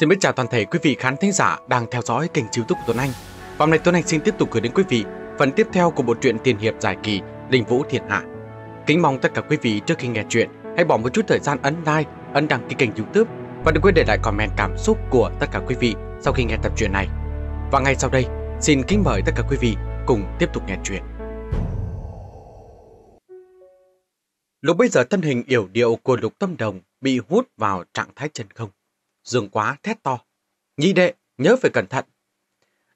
Xin biết chào toàn thể quý vị khán thính giả đang theo dõi kênh YouTube của Tuấn Anh. Và hôm nay Tuấn Anh xin tiếp tục gửi đến quý vị phần tiếp theo của bộ truyện tiền hiệp giải kỳ Linh Vũ Thiên Hạ. Kính mong tất cả quý vị trước khi nghe chuyện hãy bỏ một chút thời gian ấn like, ấn đăng ký kênh YouTube và đừng quên để lại comment cảm xúc của tất cả quý vị sau khi nghe tập truyện này. Và ngay sau đây, xin kính mời tất cả quý vị cùng tiếp tục nghe chuyện. Lúc bây giờ thân hình yểu điệu của Lục Tâm Đồng bị hút vào trạng thái chân không. Dương quá thét to. Nhi đệ, nhớ phải cẩn thận.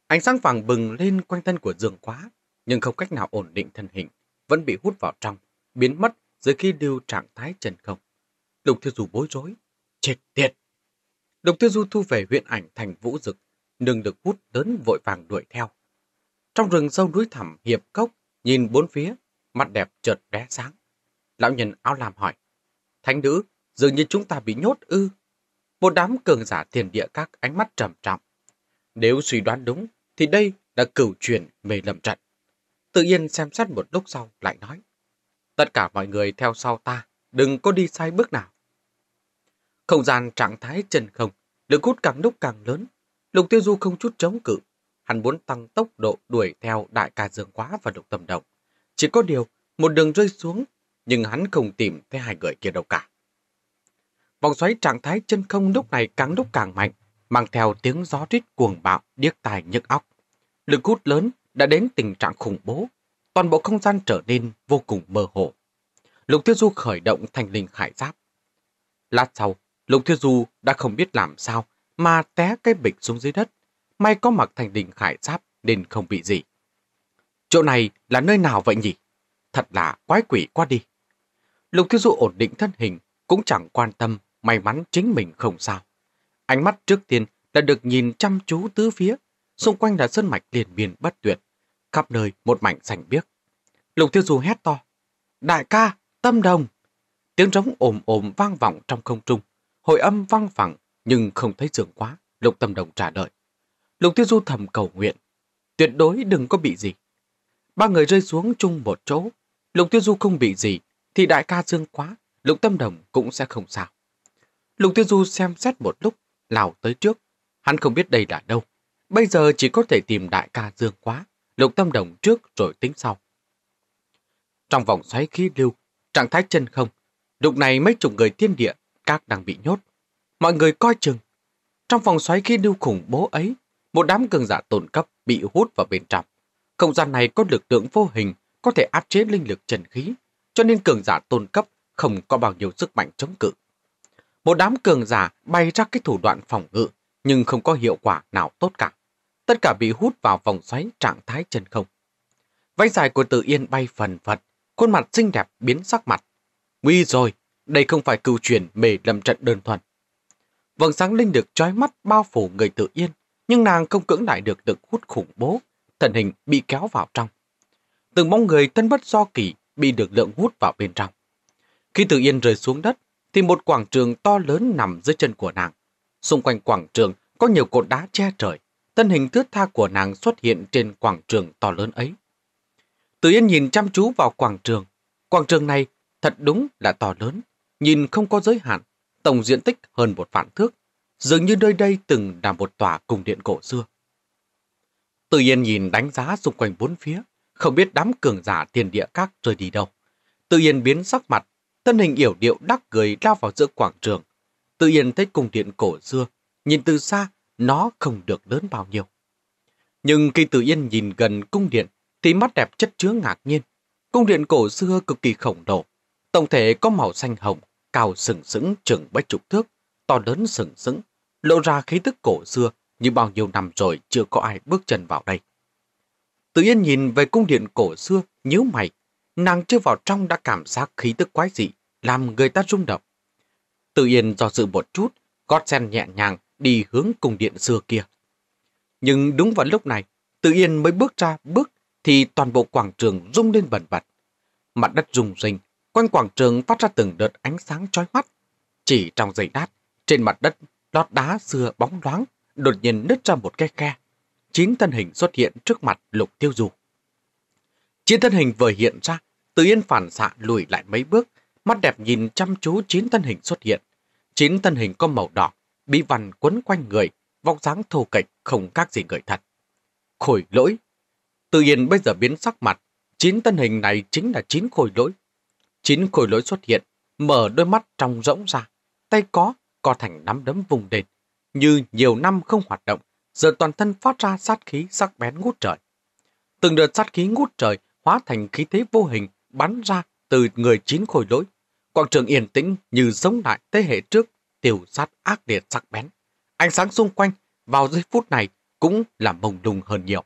Ánh sáng vàng bừng lên quanh thân của Dương quá, nhưng không cách nào ổn định thân hình, vẫn bị hút vào trong, biến mất dưới khi lưu trạng thái chân không. Lục Thiên Du bối rối. Chết tiệt! Lục Thiên Du thu về huyện ảnh thành vũ dực, nương được hút lớn vội vàng đuổi theo. Trong rừng sâu núi thẳm hiệp cốc, nhìn bốn phía, mặt đẹp chợt ré sáng. Lão nhân áo làm hỏi. Thánh nữ, dường như chúng ta bị nhốt ư một đám cường giả thiên địa các ánh mắt trầm trọng. Nếu suy đoán đúng, thì đây là cửu truyền mê lầm trận. Tự nhiên xem xét một lúc sau lại nói. Tất cả mọi người theo sau ta, đừng có đi sai bước nào. Không gian trạng thái chân không, lực hút càng lúc càng lớn. Lục tiêu du không chút chống cự. Hắn muốn tăng tốc độ đuổi theo đại ca dương quá và lục tâm động. Chỉ có điều, một đường rơi xuống, nhưng hắn không tìm thấy hai người kia đâu cả. Vòng xoáy trạng thái chân không lúc này càng lúc càng mạnh, mang theo tiếng gió rít cuồng bạo, điếc tai nhức óc. Lực hút lớn đã đến tình trạng khủng bố, toàn bộ không gian trở nên vô cùng mơ hồ. Lục Thiên Du khởi động thành linh khải giáp. Lát sau, Lục Thiên Du đã không biết làm sao mà té cái bịch xuống dưới đất. May có mặc thành linh khải giáp nên không bị gì. Chỗ này là nơi nào vậy nhỉ? Thật là quái quỷ quá đi. Lục Thiên Du ổn định thân hình, cũng chẳng quan tâm may mắn chính mình không sao. Ánh mắt trước tiên đã được nhìn chăm chú tứ phía, xung quanh là sơn mạch liền miên bất tuyệt, khắp nơi một mảnh xanh biếc. Lục tiêu du hét to, đại ca, tâm đồng. Tiếng trống ồm ồm vang vọng trong không trung, hội âm vang vẳng nhưng không thấy dường quá, lục tâm đồng trả đợi. Lục tiêu du thầm cầu nguyện, tuyệt đối đừng có bị gì. Ba người rơi xuống chung một chỗ, lục tiêu du không bị gì thì đại ca dương quá, lục tâm đồng cũng sẽ không sao. Lục Tiêu Du xem xét một lúc, lào tới trước. Hắn không biết đây là đâu. Bây giờ chỉ có thể tìm đại ca Dương Quá, Lục Tâm Đồng trước rồi tính sau. Trong vòng xoáy khí lưu, trạng thái chân không, lúc này mấy chục người tiên địa, các đang bị nhốt. Mọi người coi chừng. Trong vòng xoáy khí lưu khủng bố ấy, một đám cường giả tồn cấp bị hút vào bên trong. Không gian này có lực lượng vô hình, có thể áp chế linh lực trần khí, cho nên cường giả tôn cấp không có bao nhiêu sức mạnh chống cự. Một đám cường giả bay ra cái thủ đoạn phòng ngự, nhưng không có hiệu quả nào tốt cả. Tất cả bị hút vào vòng xoáy trạng thái chân không. Váy dài của tự Yên bay phần phật, khuôn mặt xinh đẹp biến sắc mặt. Nguy rồi, đây không phải cựu truyền mề lầm trận đơn thuần. Vầng sáng linh được trói mắt bao phủ người tự Yên, nhưng nàng không cưỡng lại được được hút khủng bố, thần hình bị kéo vào trong. Từng mong người thân bất do kỳ bị được lượng hút vào bên trong. Khi tự Yên rơi xuống đất, thì một quảng trường to lớn nằm dưới chân của nàng. Xung quanh quảng trường có nhiều cột đá che trời, thân hình thướt tha của nàng xuất hiện trên quảng trường to lớn ấy. Từ Yên nhìn chăm chú vào quảng trường. Quảng trường này thật đúng là to lớn, nhìn không có giới hạn, tổng diện tích hơn một vạn thước, dường như nơi đây từng là một tòa cung điện cổ xưa. Từ Yên nhìn đánh giá xung quanh bốn phía, không biết đám cường giả tiền địa các rơi đi đâu. Từ Yên biến sắc mặt, thân hình yểu điệu đắc cười lao vào giữa quảng trường. Tự nhiên thấy cung điện cổ xưa, nhìn từ xa, nó không được lớn bao nhiêu. Nhưng khi Tự Yên nhìn gần cung điện, thì mắt đẹp chất chứa ngạc nhiên. Cung điện cổ xưa cực kỳ khổng lồ, tổng thể có màu xanh hồng, cao sừng sững chừng bách chục thước, to lớn sừng sững, lộ ra khí tức cổ xưa như bao nhiêu năm rồi chưa có ai bước chân vào đây. Tự Yên nhìn về cung điện cổ xưa, nhíu mày, nàng chưa vào trong đã cảm giác khí tức quái dị, làm người ta rung động. Tự Yên do dự một chút, gót sen nhẹ nhàng đi hướng cung điện xưa kia. Nhưng đúng vào lúc này, Tự Yên mới bước ra bước thì toàn bộ quảng trường rung lên bẩn bật. Mặt đất rung rinh, quanh quảng trường phát ra từng đợt ánh sáng chói mắt. Chỉ trong giây đát, trên mặt đất lót đá xưa bóng loáng, đột nhiên nứt ra một cái khe. Chín thân hình xuất hiện trước mặt lục tiêu dục chín thân hình vừa hiện ra, Từ Yên phản xạ lùi lại mấy bước, mắt đẹp nhìn chăm chú chín thân hình xuất hiện. Chín thân hình có màu đỏ, bị vằn quấn quanh người, vóc dáng thô kệch không khác gì người thật. khôi lỗi! Từ Yên bây giờ biến sắc mặt, chín thân hình này chính là chín khôi lỗi. Chín khôi lỗi xuất hiện, mở đôi mắt trong rỗng ra, tay có, co thành nắm đấm vùng đền. Như nhiều năm không hoạt động, giờ toàn thân phát ra sát khí sắc bén ngút trời. Từng đợt sát khí ngút trời hóa thành khí thế vô hình bắn ra từ người chín khôi lỗi. Quảng trường yên tĩnh như giống lại thế hệ trước, tiểu sát ác liệt sắc bén. Ánh sáng xung quanh vào giây phút này cũng là mông lung hơn nhiều.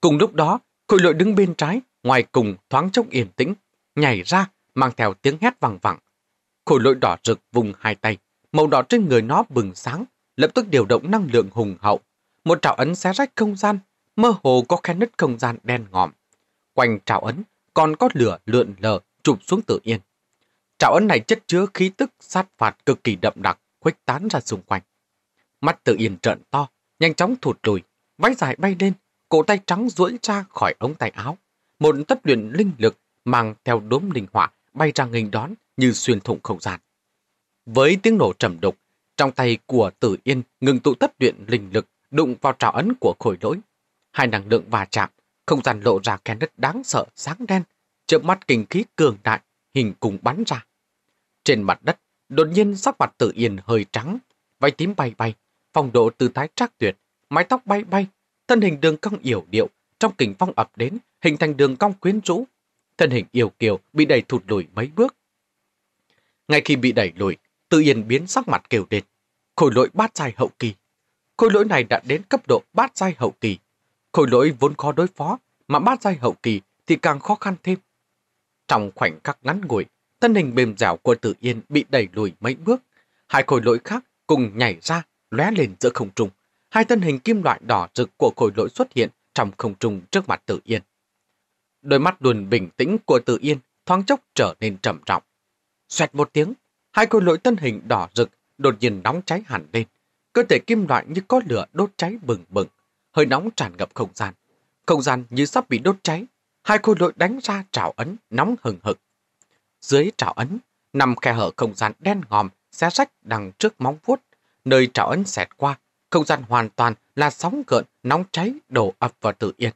Cùng lúc đó, khôi lội đứng bên trái, ngoài cùng thoáng trông yên tĩnh, nhảy ra mang theo tiếng hét vang vẳng. Khôi lỗi đỏ rực vùng hai tay, màu đỏ trên người nó bừng sáng, lập tức điều động năng lượng hùng hậu. Một trảo ấn xé rách không gian, mơ hồ có khe nứt không gian đen ngòm Quanh trào ấn còn có lửa lượn lờ chụp xuống tự yên Trào ấn này chất chứa khí tức sát phạt cực kỳ đậm đặc, khuếch tán ra xung quanh. Mắt tự yên trợn to, nhanh chóng thụt lùi, váy dài bay lên, cổ tay trắng duỗi ra khỏi ống tay áo. Một tất luyện linh lực mang theo đốm linh họa bay ra nghênh đón như xuyên thủng không gian. Với tiếng nổ trầm đục, trong tay của Tử Yên ngừng tụ tất luyện linh lực đụng vào trào ấn của khổi lỗi. Hai năng lượng va chạm, không gian lộ ra kén đất đáng sợ sáng đen, chớp mắt kinh khí cường đại, hình cùng bắn ra. Trên mặt đất, đột nhiên sắc mặt tự yên hơi trắng, váy tím bay bay, phong độ tư thái trác tuyệt, mái tóc bay bay, thân hình đường cong yểu điệu, trong kình phong ập đến, hình thành đường cong quyến rũ. Thân hình yêu kiều bị đẩy thụt lùi mấy bước. Ngay khi bị đẩy lùi, tự yên biến sắc mặt kêu đệt. Khối lỗi bát giai hậu kỳ. Khối lỗi này đã đến cấp độ bát giai hậu kỳ, Khối lỗi vốn khó đối phó, mà bát giai hậu kỳ thì càng khó khăn thêm. Trong khoảnh khắc ngắn ngủi, thân hình mềm dẻo của Tử Yên bị đẩy lùi mấy bước. Hai khối lỗi khác cùng nhảy ra, lóe lên giữa không trung. Hai thân hình kim loại đỏ rực của khối lỗi xuất hiện trong không trung trước mặt Tử Yên. Đôi mắt luôn bình tĩnh của Tử Yên thoáng chốc trở nên trầm trọng. Xoẹt một tiếng, hai khối lỗi thân hình đỏ rực đột nhiên nóng cháy hẳn lên. Cơ thể kim loại như có lửa đốt cháy bừng bừng hơi nóng tràn ngập không gian. Không gian như sắp bị đốt cháy, hai khối lội đánh ra trào ấn nóng hừng hực. Dưới trào ấn, nằm khe hở không gian đen ngòm, xé rách đằng trước móng vuốt, nơi trào ấn xẹt qua, không gian hoàn toàn là sóng gợn nóng cháy đổ ập vào tự Yên.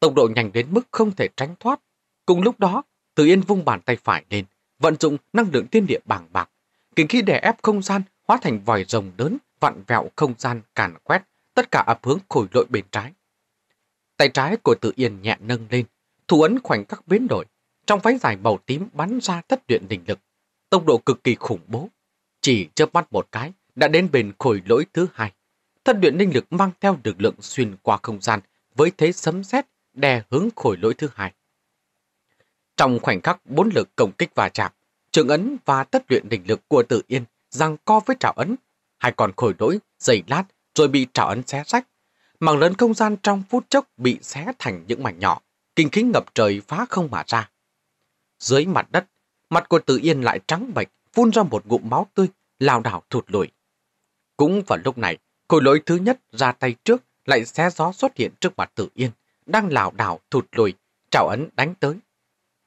Tốc độ nhanh đến mức không thể tránh thoát. Cùng lúc đó, Tử Yên vung bàn tay phải lên, vận dụng năng lượng tiên địa bàng bạc, kinh khí đè ép không gian hóa thành vòi rồng lớn vặn vẹo không gian càn quét tất cả ập hướng khổi lội bên trái. Tay trái của tự Yên nhẹ nâng lên, thủ ấn khoảnh khắc biến đổi, trong váy dài màu tím bắn ra tất luyện đỉnh lực, tốc độ cực kỳ khủng bố. Chỉ chớp mắt một cái, đã đến bên khổi lỗi thứ hai. Thất luyện linh lực mang theo lực lượng xuyên qua không gian với thế sấm sét đè hướng khổi lỗi thứ hai. Trong khoảnh khắc bốn lực công kích và chạm, trường ấn và tất luyện đỉnh lực của tự Yên giằng co với trảo ấn, hai còn khổi lỗi dày lát rồi bị trảo ấn xé rách. Mảng lớn không gian trong phút chốc bị xé thành những mảnh nhỏ, kinh khí ngập trời phá không mà ra. Dưới mặt đất, mặt của Tử Yên lại trắng bệch, phun ra một ngụm máu tươi, lao đảo thụt lùi. Cũng vào lúc này, khối lỗi thứ nhất ra tay trước lại xé gió xuất hiện trước mặt Tử Yên, đang lảo đảo thụt lùi, trảo ấn đánh tới.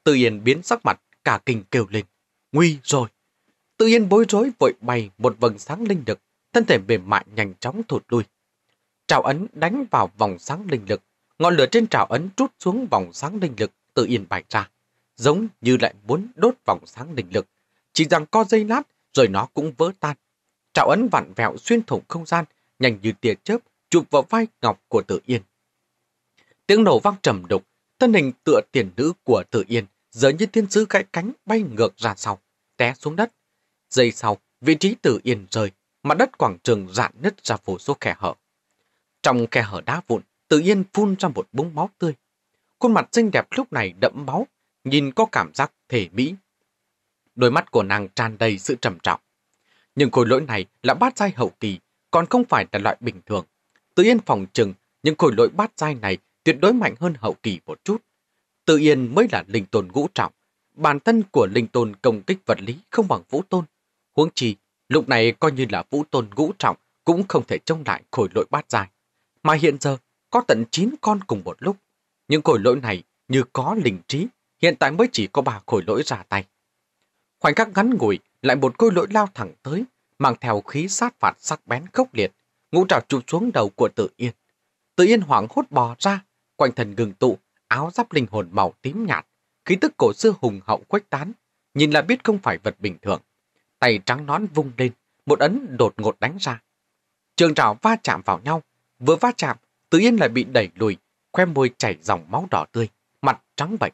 Tử Yên biến sắc mặt, cả kinh kêu lên. Nguy rồi! Tự Yên bối rối vội bày một vầng sáng linh lực thân thể mềm mại nhanh chóng thụt lui. Trào ấn đánh vào vòng sáng linh lực, ngọn lửa trên trào ấn trút xuống vòng sáng linh lực tự yên bạch ra, giống như lại muốn đốt vòng sáng linh lực. Chỉ rằng co dây lát rồi nó cũng vỡ tan. Trào ấn vặn vẹo xuyên thủng không gian, nhanh như tia chớp, chụp vào vai ngọc của tự yên. Tiếng nổ vang trầm đục, thân hình tựa tiền nữ của tự yên, giờ như thiên sứ gãy cánh bay ngược ra sau, té xuống đất. Giây sau, vị trí tự yên rơi, mặt đất quảng trường dạn nứt ra vô số khe hở. Trong khe hở đá vụn, tự nhiên phun ra một búng máu tươi. Khuôn mặt xinh đẹp lúc này đẫm máu, nhìn có cảm giác thể mỹ. Đôi mắt của nàng tràn đầy sự trầm trọng. Nhưng khối lỗi này là bát giai hậu kỳ, còn không phải là loại bình thường. Tự Yên phòng trừng, những khối lỗi bát giai này tuyệt đối mạnh hơn hậu kỳ một chút. Tự Yên mới là linh tồn ngũ trọng. Bản thân của linh tồn công kích vật lý không bằng vũ tôn. Huống chi, Lúc này coi như là vũ tôn ngũ trọng cũng không thể trông lại khối lỗi bát dài. Mà hiện giờ có tận 9 con cùng một lúc. Những khối lỗi này như có linh trí, hiện tại mới chỉ có ba khối lỗi ra tay. Khoảnh khắc ngắn ngủi, lại một khối lỗi lao thẳng tới, mang theo khí sát phạt sắc bén khốc liệt, ngũ trào chụp xuống đầu của tự yên. Tự yên hoảng hốt bò ra, quanh thần gừng tụ, áo giáp linh hồn màu tím nhạt, khí tức cổ xưa hùng hậu quách tán, nhìn là biết không phải vật bình thường tay trắng nón vung lên, một ấn đột ngột đánh ra. Trường trảo va chạm vào nhau, vừa va chạm, tự yên lại bị đẩy lùi, khoe môi chảy dòng máu đỏ tươi, mặt trắng bệch.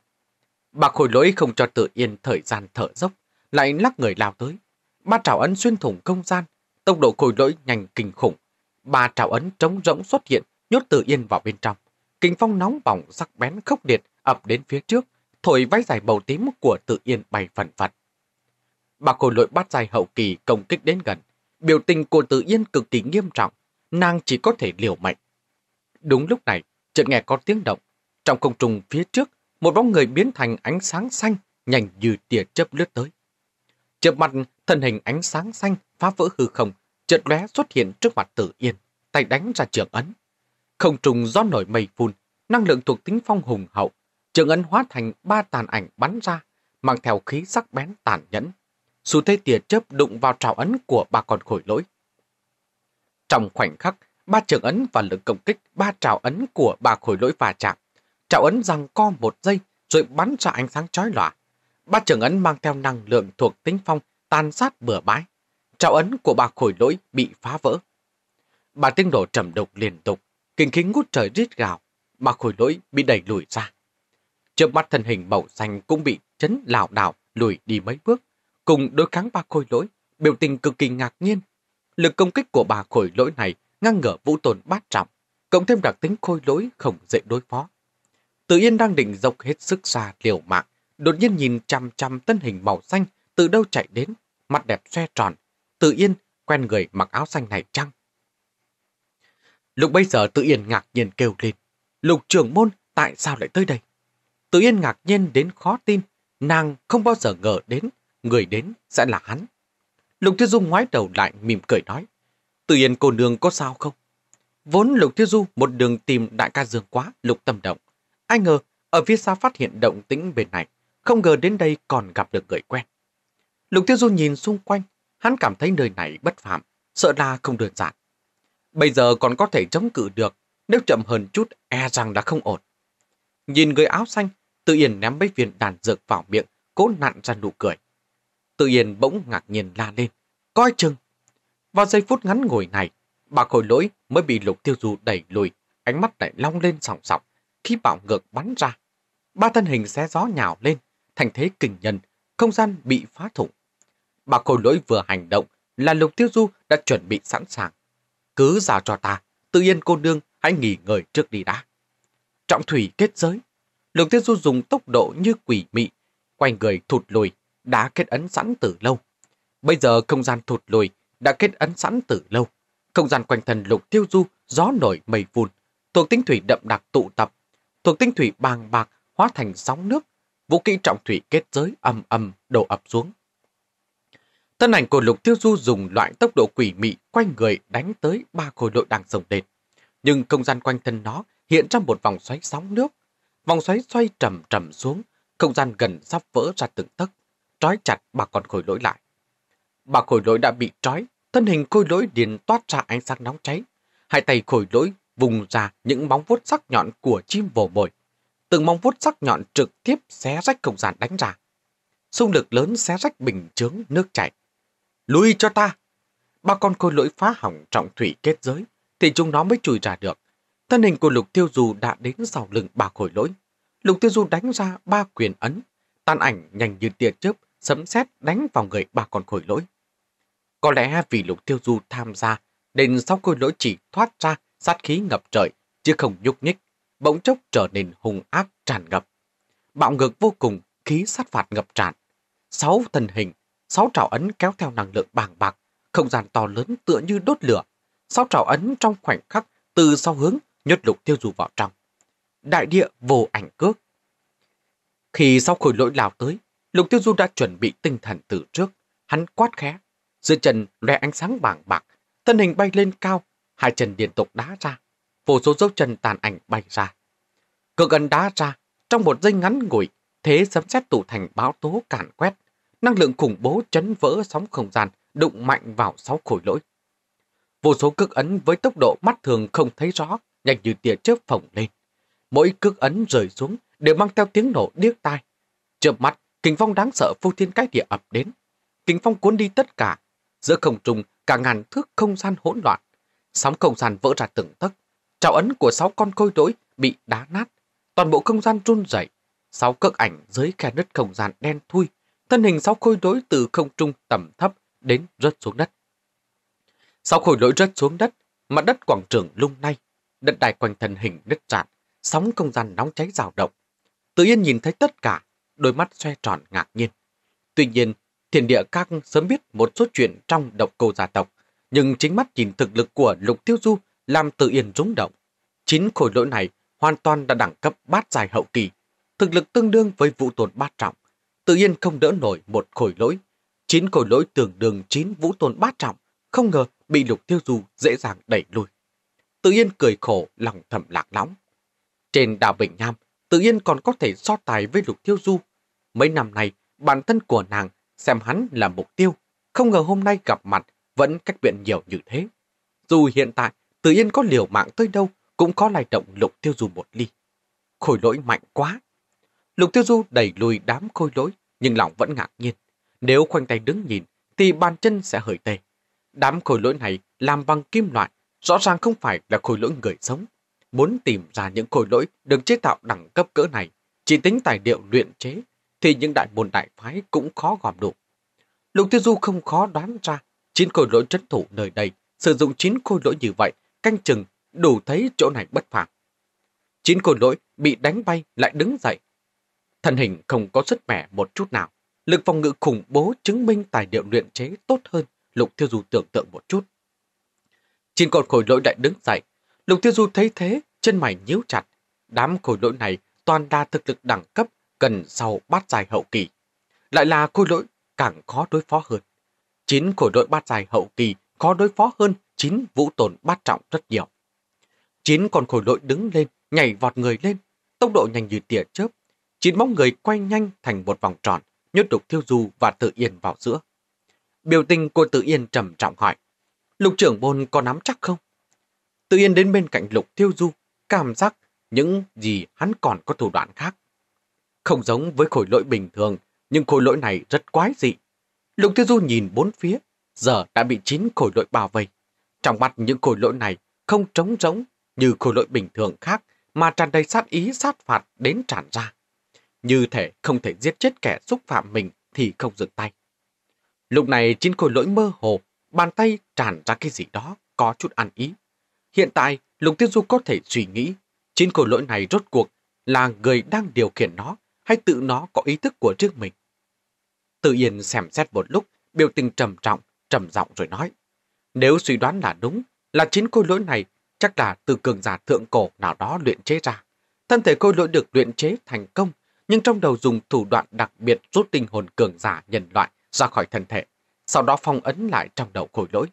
bà khôi lỗi không cho tự yên thời gian thở dốc, lại lắc người lao tới. Ba trảo ấn xuyên thủng không gian, tốc độ khôi lỗi nhanh kinh khủng. Ba trảo ấn trống rỗng xuất hiện, nhốt tự yên vào bên trong. Kinh phong nóng bỏng sắc bén khốc liệt ập đến phía trước, thổi váy dài màu tím của tự yên bay phần phật. Bà khôi lội bát dài hậu kỳ công kích đến gần. Biểu tình của Tử Yên cực kỳ nghiêm trọng, nàng chỉ có thể liều mạnh. Đúng lúc này, chợt nghe có tiếng động. Trong không trung phía trước, một bóng người biến thành ánh sáng xanh, nhanh như tia chớp lướt tới. chợt mặt, thân hình ánh sáng xanh phá vỡ hư không, chợt lóe xuất hiện trước mặt Tử Yên, tay đánh ra trường ấn. Không trùng do nổi mây phun, năng lượng thuộc tính phong hùng hậu, trường ấn hóa thành ba tàn ảnh bắn ra, mang theo khí sắc bén tàn nhẫn, dù tay tìa chớp đụng vào trào ấn của ba con khổi lỗi. Trong khoảnh khắc, ba trường ấn và lực công kích ba trào ấn của ba khổi lỗi va chạm. Trào ấn rằng co một giây rồi bắn ra ánh sáng chói lòa. Ba trường ấn mang theo năng lượng thuộc tính phong tan sát bừa bãi. Trào ấn của ba khổi lỗi bị phá vỡ. Ba tiếng nổ trầm đục liên tục, kinh khí ngút trời rít gào, ba khổi lỗi bị đẩy lùi ra. Trước mắt thân hình màu xanh cũng bị chấn lảo đảo lùi đi mấy bước cùng đối kháng ba khôi lỗi, biểu tình cực kỳ ngạc nhiên. Lực công kích của bà khôi lỗi này ngăn ngửa vũ tồn bát trọng, cộng thêm đặc tính khôi lỗi không dễ đối phó. Tự Yên đang định dọc hết sức ra liều mạng, đột nhiên nhìn chằm chằm tân hình màu xanh từ đâu chạy đến, mặt đẹp xe tròn. Tự Yên quen người mặc áo xanh này chăng? Lúc bây giờ Tự Yên ngạc nhiên kêu lên. Lục trưởng môn tại sao lại tới đây? Tự Yên ngạc nhiên đến khó tin, nàng không bao giờ ngờ đến người đến sẽ là hắn. Lục Thiết Du ngoái đầu lại mỉm cười nói, Tự Yên cô nương có sao không? Vốn Lục Thiết Du một đường tìm đại ca dương quá, Lục tâm động. Ai ngờ, ở phía xa phát hiện động tĩnh bên này, không ngờ đến đây còn gặp được người quen. Lục Thiết Du nhìn xung quanh, hắn cảm thấy nơi này bất phạm, sợ là không đơn giản. Bây giờ còn có thể chống cự được, nếu chậm hơn chút e rằng đã không ổn. Nhìn người áo xanh, Tự Yên ném mấy viên đàn dược vào miệng, cố nặn ra nụ cười. Tự nhiên bỗng ngạc nhiên la lên. Coi chừng! Vào giây phút ngắn ngủi này, bà khôi lỗi mới bị lục tiêu du đẩy lùi, ánh mắt lại long lên sòng sọc, khi bạo ngược bắn ra. Ba thân hình xé gió nhào lên, thành thế kinh nhân, không gian bị phá thủng. Bà khôi lỗi vừa hành động là lục tiêu du đã chuẩn bị sẵn sàng. Cứ giả cho ta, tự yên cô đương hãy nghỉ ngơi trước đi đã. Trọng thủy kết giới, lục tiêu du dùng tốc độ như quỷ mị, quanh người thụt lùi, đã kết ấn sẵn từ lâu. Bây giờ không gian thụt lùi đã kết ấn sẵn từ lâu. Không gian quanh thần lục tiêu du, gió nổi mây vùn. Thuộc tinh thủy đậm đặc tụ tập. Thuộc tinh thủy bàng bạc hóa thành sóng nước. Vũ kỹ trọng thủy kết giới âm âm đổ ập xuống. Thân ảnh của lục tiêu du dùng loại tốc độ quỷ mị quay người đánh tới ba khối đội đang sồng lên. Nhưng không gian quanh thân nó hiện trong một vòng xoáy sóng nước. Vòng xoáy xoay trầm trầm xuống, không gian gần sắp vỡ ra từng tấc trói chặt bà con khôi lỗi lại. Bà khôi lỗi đã bị trói, thân hình khôi lỗi điền toát ra ánh sáng nóng cháy. Hai tay khôi lỗi vùng ra những móng vuốt sắc nhọn của chim vồ bồi. Từng móng vuốt sắc nhọn trực tiếp xé rách không gian đánh ra. Xung lực lớn xé rách bình chướng nước chảy. Lui cho ta! Ba con khôi lỗi phá hỏng trọng thủy kết giới, thì chúng nó mới chui ra được. Thân hình của Lục Tiêu Du đã đến sau lưng ba khôi lỗi. Lục Tiêu Du đánh ra ba quyền ấn, tan ảnh nhanh như tia chớp, sấm sét đánh vào người ba con khối lỗi. Có lẽ vì lục tiêu du tham gia, nên sau khối lỗi chỉ thoát ra sát khí ngập trời, chứ không nhúc nhích, bỗng chốc trở nên hung ác tràn ngập. Bạo ngược vô cùng, khí sát phạt ngập tràn. Sáu thân hình, sáu trảo ấn kéo theo năng lượng bàng bạc, không gian to lớn tựa như đốt lửa. Sáu trảo ấn trong khoảnh khắc từ sau hướng nhốt lục tiêu du vào trong. Đại địa vô ảnh cước. Khi sau khối lỗi lao tới, Lục Tiêu Du đã chuẩn bị tinh thần từ trước, hắn quát khẽ, dưới chân lóe ánh sáng bảng bạc, thân hình bay lên cao, hai chân liên tục đá ra, vô số dấu chân tàn ảnh bay ra. Cực gần đá ra, trong một giây ngắn ngủi, thế sấm sét tụ thành báo tố cản quét, năng lượng khủng bố chấn vỡ sóng không gian, đụng mạnh vào sáu khối lỗi. Vô số cước ấn với tốc độ mắt thường không thấy rõ, nhanh như tia chớp phồng lên. Mỗi cước ấn rời xuống đều mang theo tiếng nổ điếc tai. Chớp mắt Kình phong đáng sợ vô thiên cái địa ập đến. Kình phong cuốn đi tất cả. Giữa không trung cả ngàn thước không gian hỗn loạn. Sóng không gian vỡ ra từng tấc. Trào ấn của sáu con côi đối bị đá nát. Toàn bộ không gian run rẩy. Sáu cước ảnh dưới khe nứt không gian đen thui. Thân hình sáu khôi đối từ không trung tầm thấp đến rớt xuống đất. Sáu khôi đối rớt xuống đất. Mặt đất quảng trường lung lay. Đất đai quanh thân hình đứt chặt, Sóng không gian nóng cháy rào động. Tự nhiên nhìn thấy tất cả đôi mắt xoe tròn ngạc nhiên. Tuy nhiên, thiền địa các sớm biết một số chuyện trong độc cô gia tộc, nhưng chính mắt nhìn thực lực của Lục Tiêu Du làm tự yên rúng động. Chín khối lỗi này hoàn toàn đã đẳng cấp bát dài hậu kỳ, thực lực tương đương với vũ tồn bát trọng. Tự yên không đỡ nổi một khối lỗi. Chín khối lỗi tương đương chín vũ tồn bát trọng, không ngờ bị Lục Tiêu Du dễ dàng đẩy lui. Tự Yên cười khổ, lòng thầm lạc lõng. Trên đảo Bình Nam, Tự Yên còn có thể so tài với Lục Tiêu Du Mấy năm nay, bản thân của nàng xem hắn là mục tiêu, không ngờ hôm nay gặp mặt vẫn cách biệt nhiều như thế. Dù hiện tại, tự Yên có liều mạng tới đâu cũng có lay động Lục Tiêu Du một ly. Khôi lỗi mạnh quá. Lục Tiêu Du đẩy lùi đám khôi lỗi, nhưng lòng vẫn ngạc nhiên. Nếu khoanh tay đứng nhìn, thì bàn chân sẽ hơi tê. Đám khôi lỗi này làm bằng kim loại, rõ ràng không phải là khôi lỗi người sống. Muốn tìm ra những khôi lỗi được chế tạo đẳng cấp cỡ này, chỉ tính tài liệu luyện chế thì những đại môn đại phái cũng khó gom đủ. Lục Tiêu Du không khó đoán ra chín khối lỗi trấn thủ nơi đây sử dụng chín khối lỗi như vậy canh chừng đủ thấy chỗ này bất phàm. Chín khối lỗi bị đánh bay lại đứng dậy. Thân hình không có sức mẻ một chút nào. Lực phòng ngự khủng bố chứng minh tài liệu luyện chế tốt hơn Lục Tiêu Du tưởng tượng một chút. Chín con khối lỗi lại đứng dậy. Lục Tiêu Du thấy thế, chân mày nhíu chặt. Đám khối lỗi này toàn đa thực lực đẳng cấp gần sau bát dài hậu kỳ. Lại là khôi lỗi càng khó đối phó hơn. Chín của đội bát dài hậu kỳ khó đối phó hơn chín vũ tồn bát trọng rất nhiều. Chín con khối lỗi đứng lên, nhảy vọt người lên, tốc độ nhanh như tia chớp. Chín bóng người quay nhanh thành một vòng tròn, nhốt đục thiêu du và tự yên vào giữa. Biểu tình của tự yên trầm trọng hỏi, lục trưởng bôn có nắm chắc không? Tự yên đến bên cạnh lục thiêu du, cảm giác những gì hắn còn có thủ đoạn khác. Không giống với khối lỗi bình thường, nhưng khối lỗi này rất quái dị. Lục Tiêu Du nhìn bốn phía, giờ đã bị chín khối lỗi bao vây. Trong mắt những khối lỗi này không trống rỗng như khối lỗi bình thường khác mà tràn đầy sát ý sát phạt đến tràn ra. Như thể không thể giết chết kẻ xúc phạm mình thì không dừng tay. Lúc này chín khối lỗi mơ hồ, bàn tay tràn ra cái gì đó có chút ăn ý. Hiện tại, Lục Tiêu Du có thể suy nghĩ chín khối lỗi này rốt cuộc là người đang điều khiển nó hay tự nó có ý thức của riêng mình? Tự Yên xem xét một lúc, biểu tình trầm trọng, trầm giọng rồi nói. Nếu suy đoán là đúng, là chính khôi lỗi này chắc là từ cường giả thượng cổ nào đó luyện chế ra. Thân thể khôi lỗi được luyện chế thành công, nhưng trong đầu dùng thủ đoạn đặc biệt rút tinh hồn cường giả nhân loại ra khỏi thân thể, sau đó phong ấn lại trong đầu khôi lỗi.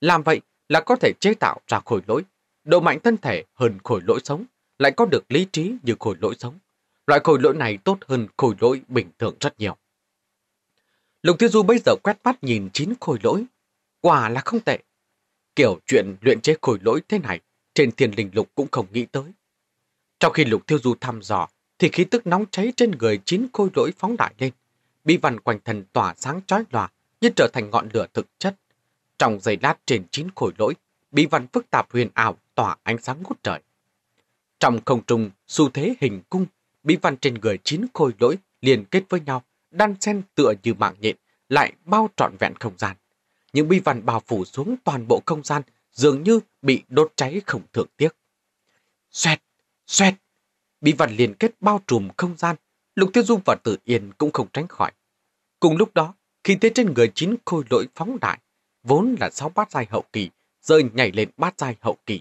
Làm vậy là có thể chế tạo ra khôi lỗi, độ mạnh thân thể hơn khôi lỗi sống, lại có được lý trí như khôi lỗi sống. Loại khôi lỗi này tốt hơn khôi lỗi bình thường rất nhiều. Lục Thiên Du bây giờ quét mắt nhìn chín khôi lỗi. Quả là không tệ. Kiểu chuyện luyện chế khôi lỗi thế này trên thiên linh lục cũng không nghĩ tới. Trong khi Lục Thiêu Du thăm dò, thì khí tức nóng cháy trên người chín khôi lỗi phóng đại lên. Bí văn quanh thần tỏa sáng chói lòa như trở thành ngọn lửa thực chất. Trong giây lát trên chín khôi lỗi, bí văn phức tạp huyền ảo tỏa ánh sáng ngút trời. Trong không trung, xu thế hình cung bí văn trên người chín khôi lỗi liên kết với nhau, đan xen tựa như mạng nhện, lại bao trọn vẹn không gian. Những bi văn bao phủ xuống toàn bộ không gian dường như bị đốt cháy không thượng tiếc. Xoẹt, xoẹt, bí văn liên kết bao trùm không gian, lục tiêu dung và tử yên cũng không tránh khỏi. Cùng lúc đó, khi thế trên người chín khôi lỗi phóng đại, vốn là sáu bát giai hậu kỳ, rơi nhảy lên bát giai hậu kỳ.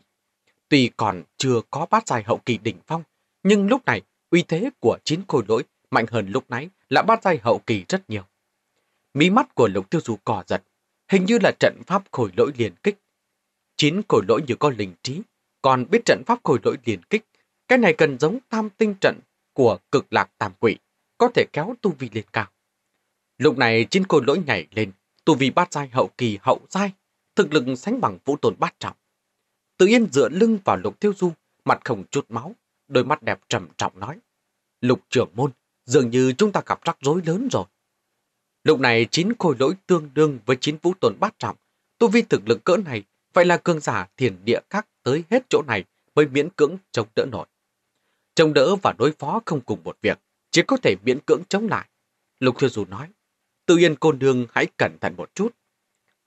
Tuy còn chưa có bát giai hậu kỳ đỉnh phong, nhưng lúc này uy thế của chín khôi lỗi mạnh hơn lúc nãy là bát giai hậu kỳ rất nhiều. Mí mắt của lục tiêu du cỏ giật, hình như là trận pháp khôi lỗi liền kích. Chín khôi lỗi như có linh trí, còn biết trận pháp khôi lỗi liền kích. Cái này cần giống tam tinh trận của cực lạc tam quỷ, có thể kéo tu vi lên cao. Lúc này chín khôi lỗi nhảy lên, tu vi bát giai hậu kỳ hậu giai, thực lực sánh bằng vũ tồn bát trọng. Tự yên dựa lưng vào lục tiêu du, mặt không chút máu, đôi mắt đẹp trầm trọng nói. Lục trưởng môn, dường như chúng ta gặp rắc rối lớn rồi. Lúc này chín khôi lỗi tương đương với chín vũ tồn bát trọng. Tu vi thực lực cỡ này, vậy là cường giả thiền địa các tới hết chỗ này mới miễn cưỡng chống đỡ nổi. Chống đỡ và đối phó không cùng một việc, chỉ có thể miễn cưỡng chống lại. Lục Tiêu Du nói, tự yên cô nương hãy cẩn thận một chút.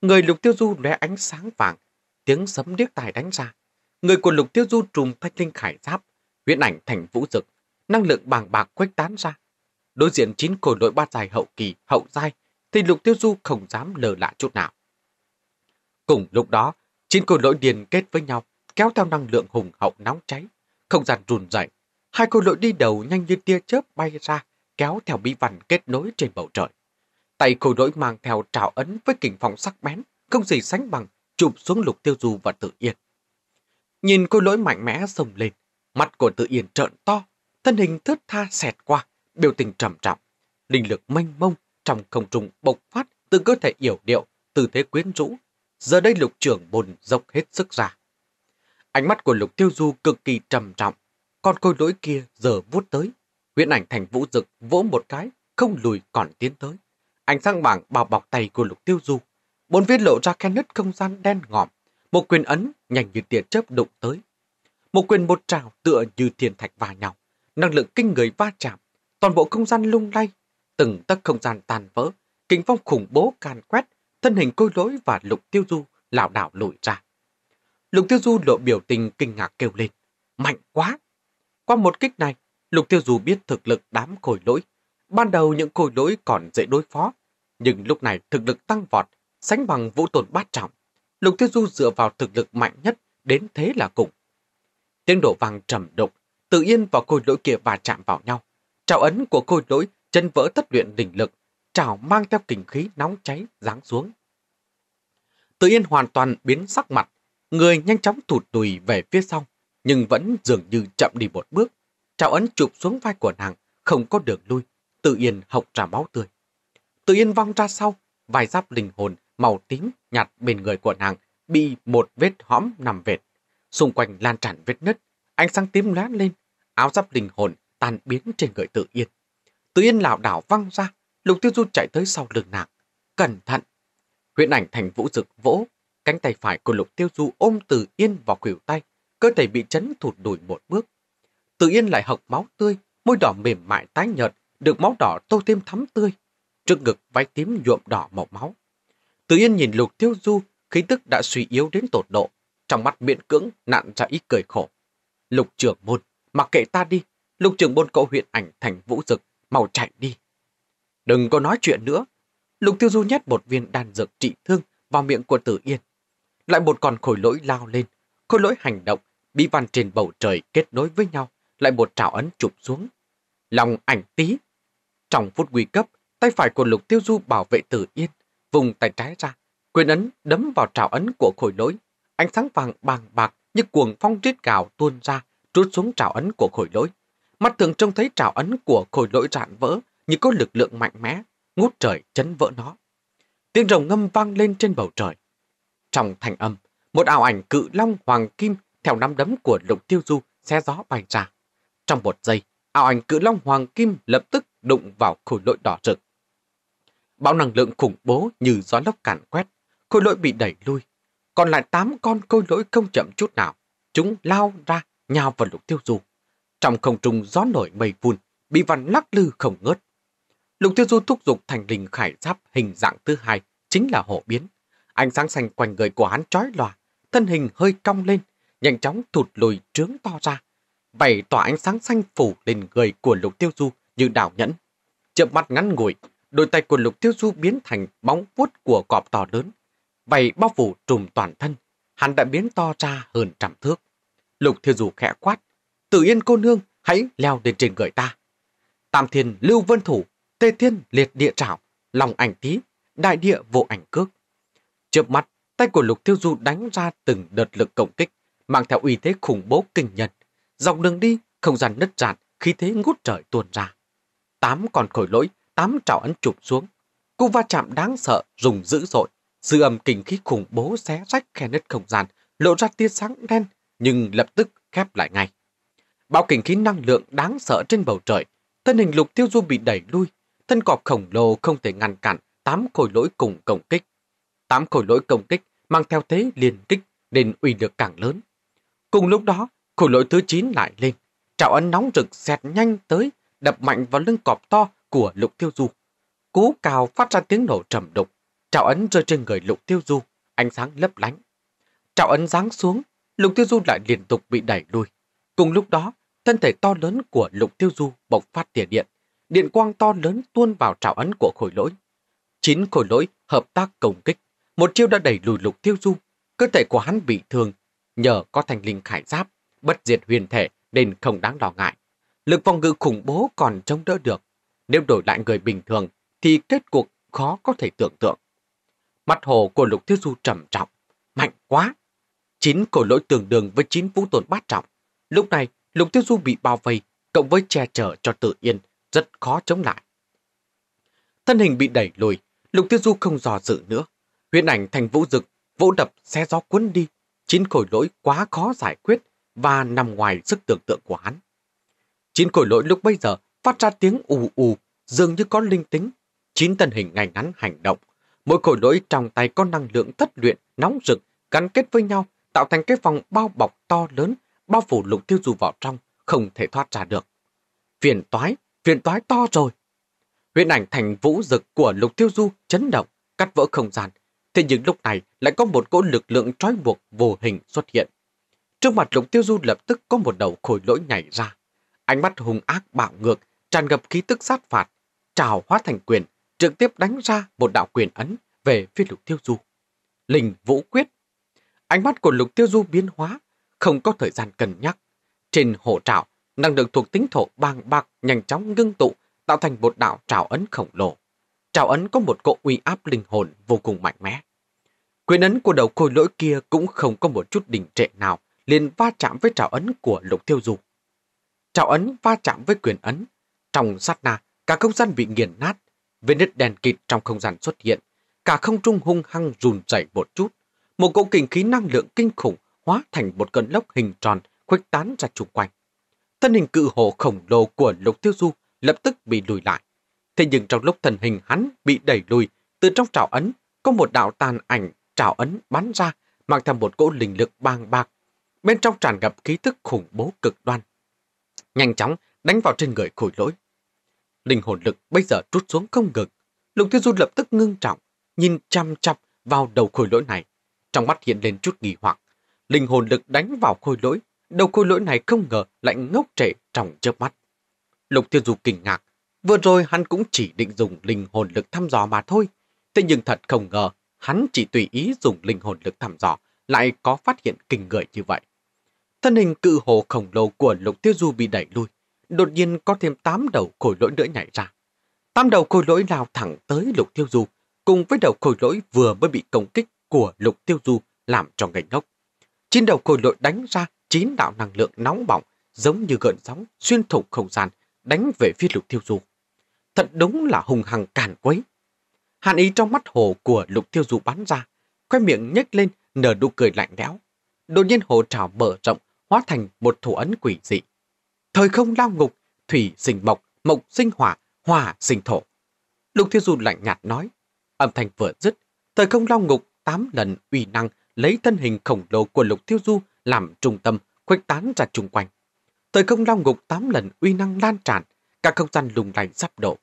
Người Lục Tiêu Du lóe ánh sáng vàng, tiếng sấm điếc tài đánh ra. Người của Lục Tiêu Du trùm thanh linh khải giáp, huyễn ảnh thành vũ dực, năng lượng bàng bạc khuếch tán ra. Đối diện chín cổ đội ba dài hậu kỳ, hậu dai thì lục tiêu du không dám lờ lạ chút nào. Cùng lúc đó, chín cổ lỗi điền kết với nhau, kéo theo năng lượng hùng hậu nóng cháy. Không gian rùn rẩy, hai cổ lỗi đi đầu nhanh như tia chớp bay ra, kéo theo bi văn kết nối trên bầu trời. Tay cổ lỗi mang theo trào ấn với kình phong sắc bén, không gì sánh bằng, chụp xuống lục tiêu du và tự yên. Nhìn cô lỗi mạnh mẽ sông lên, Mắt của tự yên trợn to, thân hình thướt tha xẹt qua, biểu tình trầm trọng. Linh lực mênh mông trong không trung bộc phát từ cơ thể yểu điệu, tư thế quyến rũ. Giờ đây lục trưởng bồn dốc hết sức ra. Ánh mắt của lục tiêu du cực kỳ trầm trọng. Con côi lỗi kia giờ vuốt tới. Huyễn ảnh thành vũ dực vỗ một cái, không lùi còn tiến tới. Ánh sáng bảng bao bọc tay của lục tiêu du. Bốn viên lộ ra khe nứt không gian đen ngòm. Một quyền ấn nhanh như tia chớp đụng tới, một quyền một trào tựa như thiên thạch va nhau, năng lượng kinh người va chạm, toàn bộ không gian lung lay, từng tấc không gian tàn vỡ, kinh phong khủng bố càn quét, thân hình côi lỗi và lục tiêu du lảo đảo lùi ra. Lục tiêu du lộ biểu tình kinh ngạc kêu lên, mạnh quá! Qua một kích này, lục tiêu du biết thực lực đám khôi lỗi. Ban đầu những khôi lỗi còn dễ đối phó, nhưng lúc này thực lực tăng vọt, sánh bằng vũ tồn bát trọng. Lục tiêu du dựa vào thực lực mạnh nhất đến thế là cùng. Tiếng đổ vàng trầm đục, tự yên vào khôi lỗi kia và chạm vào nhau. Trào ấn của khôi lỗi chân vỡ tất luyện đỉnh lực, trào mang theo kình khí nóng cháy giáng xuống. Tự yên hoàn toàn biến sắc mặt, người nhanh chóng thụt lùi về phía sau, nhưng vẫn dường như chậm đi một bước. Trào ấn chụp xuống vai của nàng, không có đường lui, tự yên học ra máu tươi. Tự yên văng ra sau, vài giáp linh hồn màu tím nhạt bên người của nàng bị một vết hõm nằm vệt. Xung quanh lan tràn vết nứt, ánh sáng tím lát lên, áo giáp linh hồn tan biến trên người tự yên. Tự yên lảo đảo văng ra, lục tiêu du chạy tới sau lưng nàng. Cẩn thận! Huyện ảnh thành vũ rực vỗ, cánh tay phải của lục tiêu du ôm từ yên vào khuỷu tay, cơ thể bị chấn thụt đùi một bước. Tự yên lại hộc máu tươi, môi đỏ mềm mại tái nhợt, được máu đỏ tô thêm thắm tươi. Trước ngực váy tím nhuộm đỏ màu máu. Tự yên nhìn lục tiêu du, khí tức đã suy yếu đến tột độ, trong mắt miễn cưỡng nặn ra ít cười khổ. Lục trưởng môn, mặc kệ ta đi, lục trưởng môn cậu huyện ảnh thành vũ dực, mau chạy đi. Đừng có nói chuyện nữa. Lục tiêu du nhét một viên đan dược trị thương vào miệng của tử yên. Lại một con khối lỗi lao lên, khối lỗi hành động, bị văn trên bầu trời kết nối với nhau, lại một trào ấn chụp xuống. Lòng ảnh tí. Trong phút nguy cấp, tay phải của lục tiêu du bảo vệ tử yên, vùng tay trái ra, quyền ấn đấm vào trào ấn của khối lỗi, Ánh sáng vàng bàng bạc như cuồng phong rít gào tuôn ra, trút xuống trào ấn của khối lỗi. Mắt thường trông thấy trào ấn của khối lỗi rạn vỡ như có lực lượng mạnh mẽ, ngút trời chấn vỡ nó. Tiếng rồng ngâm vang lên trên bầu trời. Trong thành âm, một ảo ảnh cự long hoàng kim theo nắm đấm của lục tiêu du xé gió bay ra. Trong một giây, ảo ảnh cự long hoàng kim lập tức đụng vào khối lỗi đỏ rực. Bão năng lượng khủng bố như gió lốc càn quét, khối lỗi bị đẩy lui, còn lại tám con côi lỗi không chậm chút nào. Chúng lao ra, nhào vào lục tiêu du. Trong không trung gió nổi mây vun, bị vằn lắc lư không ngớt. Lục tiêu du thúc giục thành linh khải giáp hình dạng thứ hai, chính là hổ biến. Ánh sáng xanh quanh người của hắn trói lòa, thân hình hơi cong lên, nhanh chóng thụt lùi trướng to ra. bày tỏa ánh sáng xanh phủ lên người của lục tiêu du như đảo nhẫn. Chợp mặt ngắn ngủi, đôi tay của lục tiêu du biến thành bóng vuốt của cọp to lớn, vậy bao phủ trùm toàn thân, hắn đã biến to ra hơn trăm thước. Lục Thiên dù khẽ quát, tự yên cô nương hãy leo lên trên người ta. Tam thiên lưu vân thủ, tê thiên liệt địa trảo, lòng ảnh tí, đại địa vô ảnh cước. Trước mắt, tay của Lục Thiêu Du đánh ra từng đợt lực cộng kích, mang theo uy thế khủng bố kinh nhân. Dọc đường đi, không gian nứt rạn, khí thế ngút trời tuôn ra. Tám còn khổi lỗi, tám trảo ấn chụp xuống. Cú va chạm đáng sợ, rùng dữ dội, Dư âm kinh khí khủng bố xé rách khe nứt không gian, lộ ra tia sáng đen, nhưng lập tức khép lại ngay. Bão kinh khí năng lượng đáng sợ trên bầu trời, thân hình lục tiêu du bị đẩy lui, thân cọp khổng lồ không thể ngăn cản tám khối lỗi cùng công kích. Tám khối lỗi công kích mang theo thế liền kích nên uy lực càng lớn. Cùng lúc đó, khối lỗi thứ 9 lại lên, trào ấn nóng rực xẹt nhanh tới, đập mạnh vào lưng cọp to của lục tiêu du. Cú cào phát ra tiếng nổ trầm đục, Trào ấn rơi trên người lục tiêu du, ánh sáng lấp lánh. Trào ấn giáng xuống, lục tiêu du lại liên tục bị đẩy lùi. Cùng lúc đó, thân thể to lớn của lục tiêu du bộc phát tiền điện. Điện quang to lớn tuôn vào trào ấn của khối lỗi. Chín khối lỗi hợp tác công kích. Một chiêu đã đẩy lùi lục tiêu du. Cơ thể của hắn bị thương, nhờ có thành linh khải giáp, bất diệt huyền thể nên không đáng lo ngại. Lực phòng ngự khủng bố còn chống đỡ được. Nếu đổi lại người bình thường thì kết cuộc khó có thể tưởng tượng. Mắt hồ của lục thiếu du trầm trọng, mạnh quá. Chín cổ lỗi tương đương với chín vũ tồn bát trọng. Lúc này, lục thiếu du bị bao vây, cộng với che chở cho tự yên, rất khó chống lại. Thân hình bị đẩy lùi, lục tiêu du không dò dự nữa. Huyễn ảnh thành vũ dực, vỗ đập xe gió cuốn đi. Chín khối lỗi quá khó giải quyết và nằm ngoài sức tưởng tượng của hắn. Chín khối lỗi lúc bây giờ phát ra tiếng ù ù, dường như có linh tính. Chín thân hình ngay ngắn hành động, Mỗi khối lỗi trong tay có năng lượng thất luyện, nóng rực, gắn kết với nhau, tạo thành cái vòng bao bọc to lớn, bao phủ lục tiêu dù vào trong, không thể thoát ra được. Phiền toái, phiền toái to rồi. Huyễn ảnh thành vũ rực của lục tiêu du chấn động, cắt vỡ không gian. Thế nhưng lúc này lại có một cỗ lực lượng trói buộc vô hình xuất hiện. Trước mặt lục tiêu du lập tức có một đầu khối lỗi nhảy ra. Ánh mắt hung ác bạo ngược, tràn ngập khí tức sát phạt, trào hóa thành quyền, trực tiếp đánh ra một đạo quyền ấn về phía Lục Tiêu Du. Linh Vũ Quyết. Ánh mắt của Lục Tiêu Du biến hóa, không có thời gian cân nhắc. Trên hộ trảo, năng lượng thuộc tính thổ bàng bạc nhanh chóng ngưng tụ, tạo thành một đạo trảo ấn khổng lồ. Trảo ấn có một cỗ uy áp linh hồn vô cùng mạnh mẽ. Quyền ấn của đầu khôi lỗi kia cũng không có một chút đình trệ nào, liền va chạm với trảo ấn của Lục Tiêu Du. Trảo ấn va chạm với quyền ấn, trong sát na, cả không gian bị nghiền nát, Vết nứt đèn kịt trong không gian xuất hiện, cả không trung hung hăng rùn dậy một chút. Một cỗ kinh khí năng lượng kinh khủng hóa thành một cơn lốc hình tròn khuếch tán ra chung quanh. Thân hình cự hồ khổng lồ của Lục Tiêu Du lập tức bị lùi lại. Thế nhưng trong lúc thần hình hắn bị đẩy lùi, từ trong trào ấn có một đạo tàn ảnh trào ấn bắn ra, mang theo một cỗ linh lực bang bạc. Bên trong tràn ngập khí tức khủng bố cực đoan. Nhanh chóng đánh vào trên người khối lỗi. Linh hồn lực bây giờ rút xuống không ngực. Lục Thiên Du lập tức ngưng trọng, nhìn chăm chăm vào đầu khôi lỗi này. Trong mắt hiện lên chút nghỉ hoặc. Linh hồn lực đánh vào khôi lỗi, đầu khôi lỗi này không ngờ lại ngốc trệ trong chớp mắt. Lục Thiên Du kinh ngạc, vừa rồi hắn cũng chỉ định dùng linh hồn lực thăm dò mà thôi. Thế nhưng thật không ngờ, hắn chỉ tùy ý dùng linh hồn lực thăm dò, lại có phát hiện kinh người như vậy. Thân hình cự hồ khổng lồ của Lục Tiêu Du bị đẩy lui, đột nhiên có thêm tám đầu khối lỗi nữa nhảy ra. Tám đầu khối lỗi lao thẳng tới Lục Tiêu Du, cùng với đầu khối lỗi vừa mới bị công kích của Lục Tiêu Du làm cho ngây ngốc. Chín đầu khối lỗi đánh ra chín đạo năng lượng nóng bỏng giống như gợn sóng xuyên thủng không gian đánh về phía Lục Tiêu Du. Thật đúng là hùng hằng càn quấy. Hàn ý trong mắt hồ của Lục Tiêu Du bắn ra, khoe miệng nhếch lên nở nụ cười lạnh lẽo. Đột nhiên hồ trào mở rộng hóa thành một thủ ấn quỷ dị thời không lao ngục, thủy sinh mộc, mộc sinh hỏa, hỏa sinh thổ. Lục Thiên Du lạnh nhạt nói, âm thanh vừa dứt, thời không lao ngục tám lần uy năng lấy thân hình khổng lồ của Lục Thiên Du làm trung tâm, khuếch tán ra chung quanh. Thời không lao ngục tám lần uy năng lan tràn, cả không gian lùng lành sắp đổ.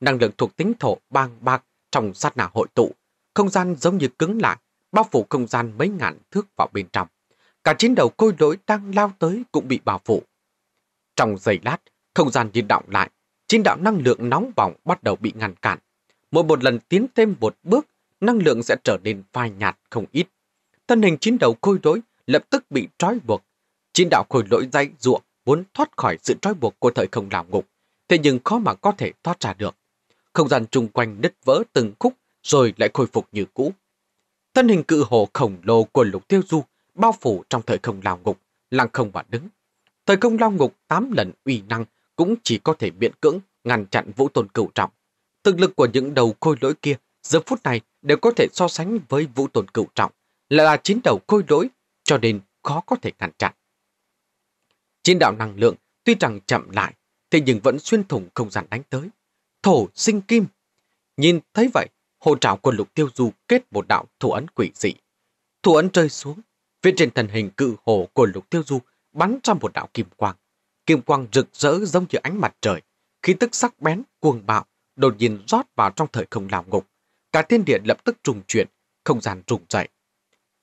Năng lượng thuộc tính thổ bang bạc trong sát nà hội tụ, không gian giống như cứng lại, bao phủ không gian mấy ngàn thước vào bên trong. Cả chiến đầu côi lỗi đang lao tới cũng bị bao phủ. Trong giây lát, không gian như động lại, chín đạo năng lượng nóng bỏng bắt đầu bị ngăn cản. Mỗi một lần tiến thêm một bước, năng lượng sẽ trở nên phai nhạt không ít. Thân hình chín đầu khôi lỗi lập tức bị trói buộc. Chín đạo khôi lỗi dây ruộng muốn thoát khỏi sự trói buộc của thời không lào ngục, thế nhưng khó mà có thể thoát ra được. Không gian chung quanh nứt vỡ từng khúc rồi lại khôi phục như cũ. Thân hình cự hồ khổng lồ của lục tiêu du bao phủ trong thời không lào ngục, lặng không mà đứng. Thời công lao ngục tám lần uy năng cũng chỉ có thể miễn cưỡng ngăn chặn vũ tôn cửu trọng. Thực lực của những đầu khôi lỗi kia giờ phút này đều có thể so sánh với vũ tôn cửu trọng, lại là chín đầu khôi lỗi, cho nên khó có thể ngăn chặn. Chiến đạo năng lượng tuy rằng chậm lại, thế nhưng vẫn xuyên thủng không gian đánh tới. Thổ sinh kim. Nhìn thấy vậy, hồ trào của lục tiêu du kết một đạo thủ ấn quỷ dị. Thủ ấn rơi xuống, phía trên thần hình cự hồ của lục tiêu du bắn ra một đạo kim quang. Kim quang rực rỡ giống như ánh mặt trời, khí tức sắc bén, cuồng bạo, đột nhiên rót vào trong thời không lào ngục. Cả thiên địa lập tức trùng chuyển, không gian trùng dậy.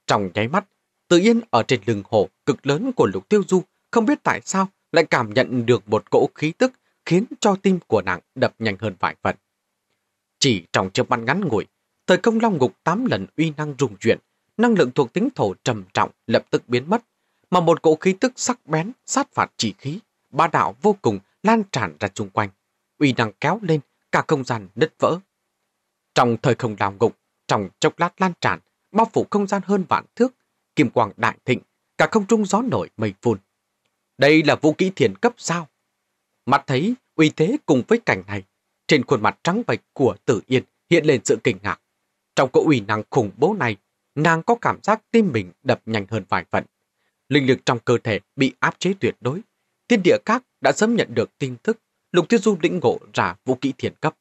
Trong nháy mắt, tự yên ở trên lưng hồ cực lớn của lục tiêu du, không biết tại sao lại cảm nhận được một cỗ khí tức khiến cho tim của nàng đập nhanh hơn vài phần. Chỉ trong chiếc mắt ngắn ngủi, thời công long ngục tám lần uy năng rùng chuyển, năng lượng thuộc tính thổ trầm trọng lập tức biến mất, mà một cỗ khí tức sắc bén, sát phạt chỉ khí, ba đạo vô cùng lan tràn ra chung quanh, uy năng kéo lên, cả không gian nứt vỡ. Trong thời không đào ngục, trong chốc lát lan tràn, bao phủ không gian hơn vạn thước, kim quang đại thịnh, cả không trung gió nổi mây phun. Đây là vũ kỹ thiền cấp sao? Mặt thấy uy thế cùng với cảnh này, trên khuôn mặt trắng bệch của Tử Yên hiện lên sự kinh ngạc. Trong cỗ uy năng khủng bố này, nàng có cảm giác tim mình đập nhanh hơn vài phần. Linh lực trong cơ thể bị áp chế tuyệt đối. Thiên địa các đã sớm nhận được tin tức Lục Tiêu Du lĩnh ngộ ra vũ kỹ thiền cấp.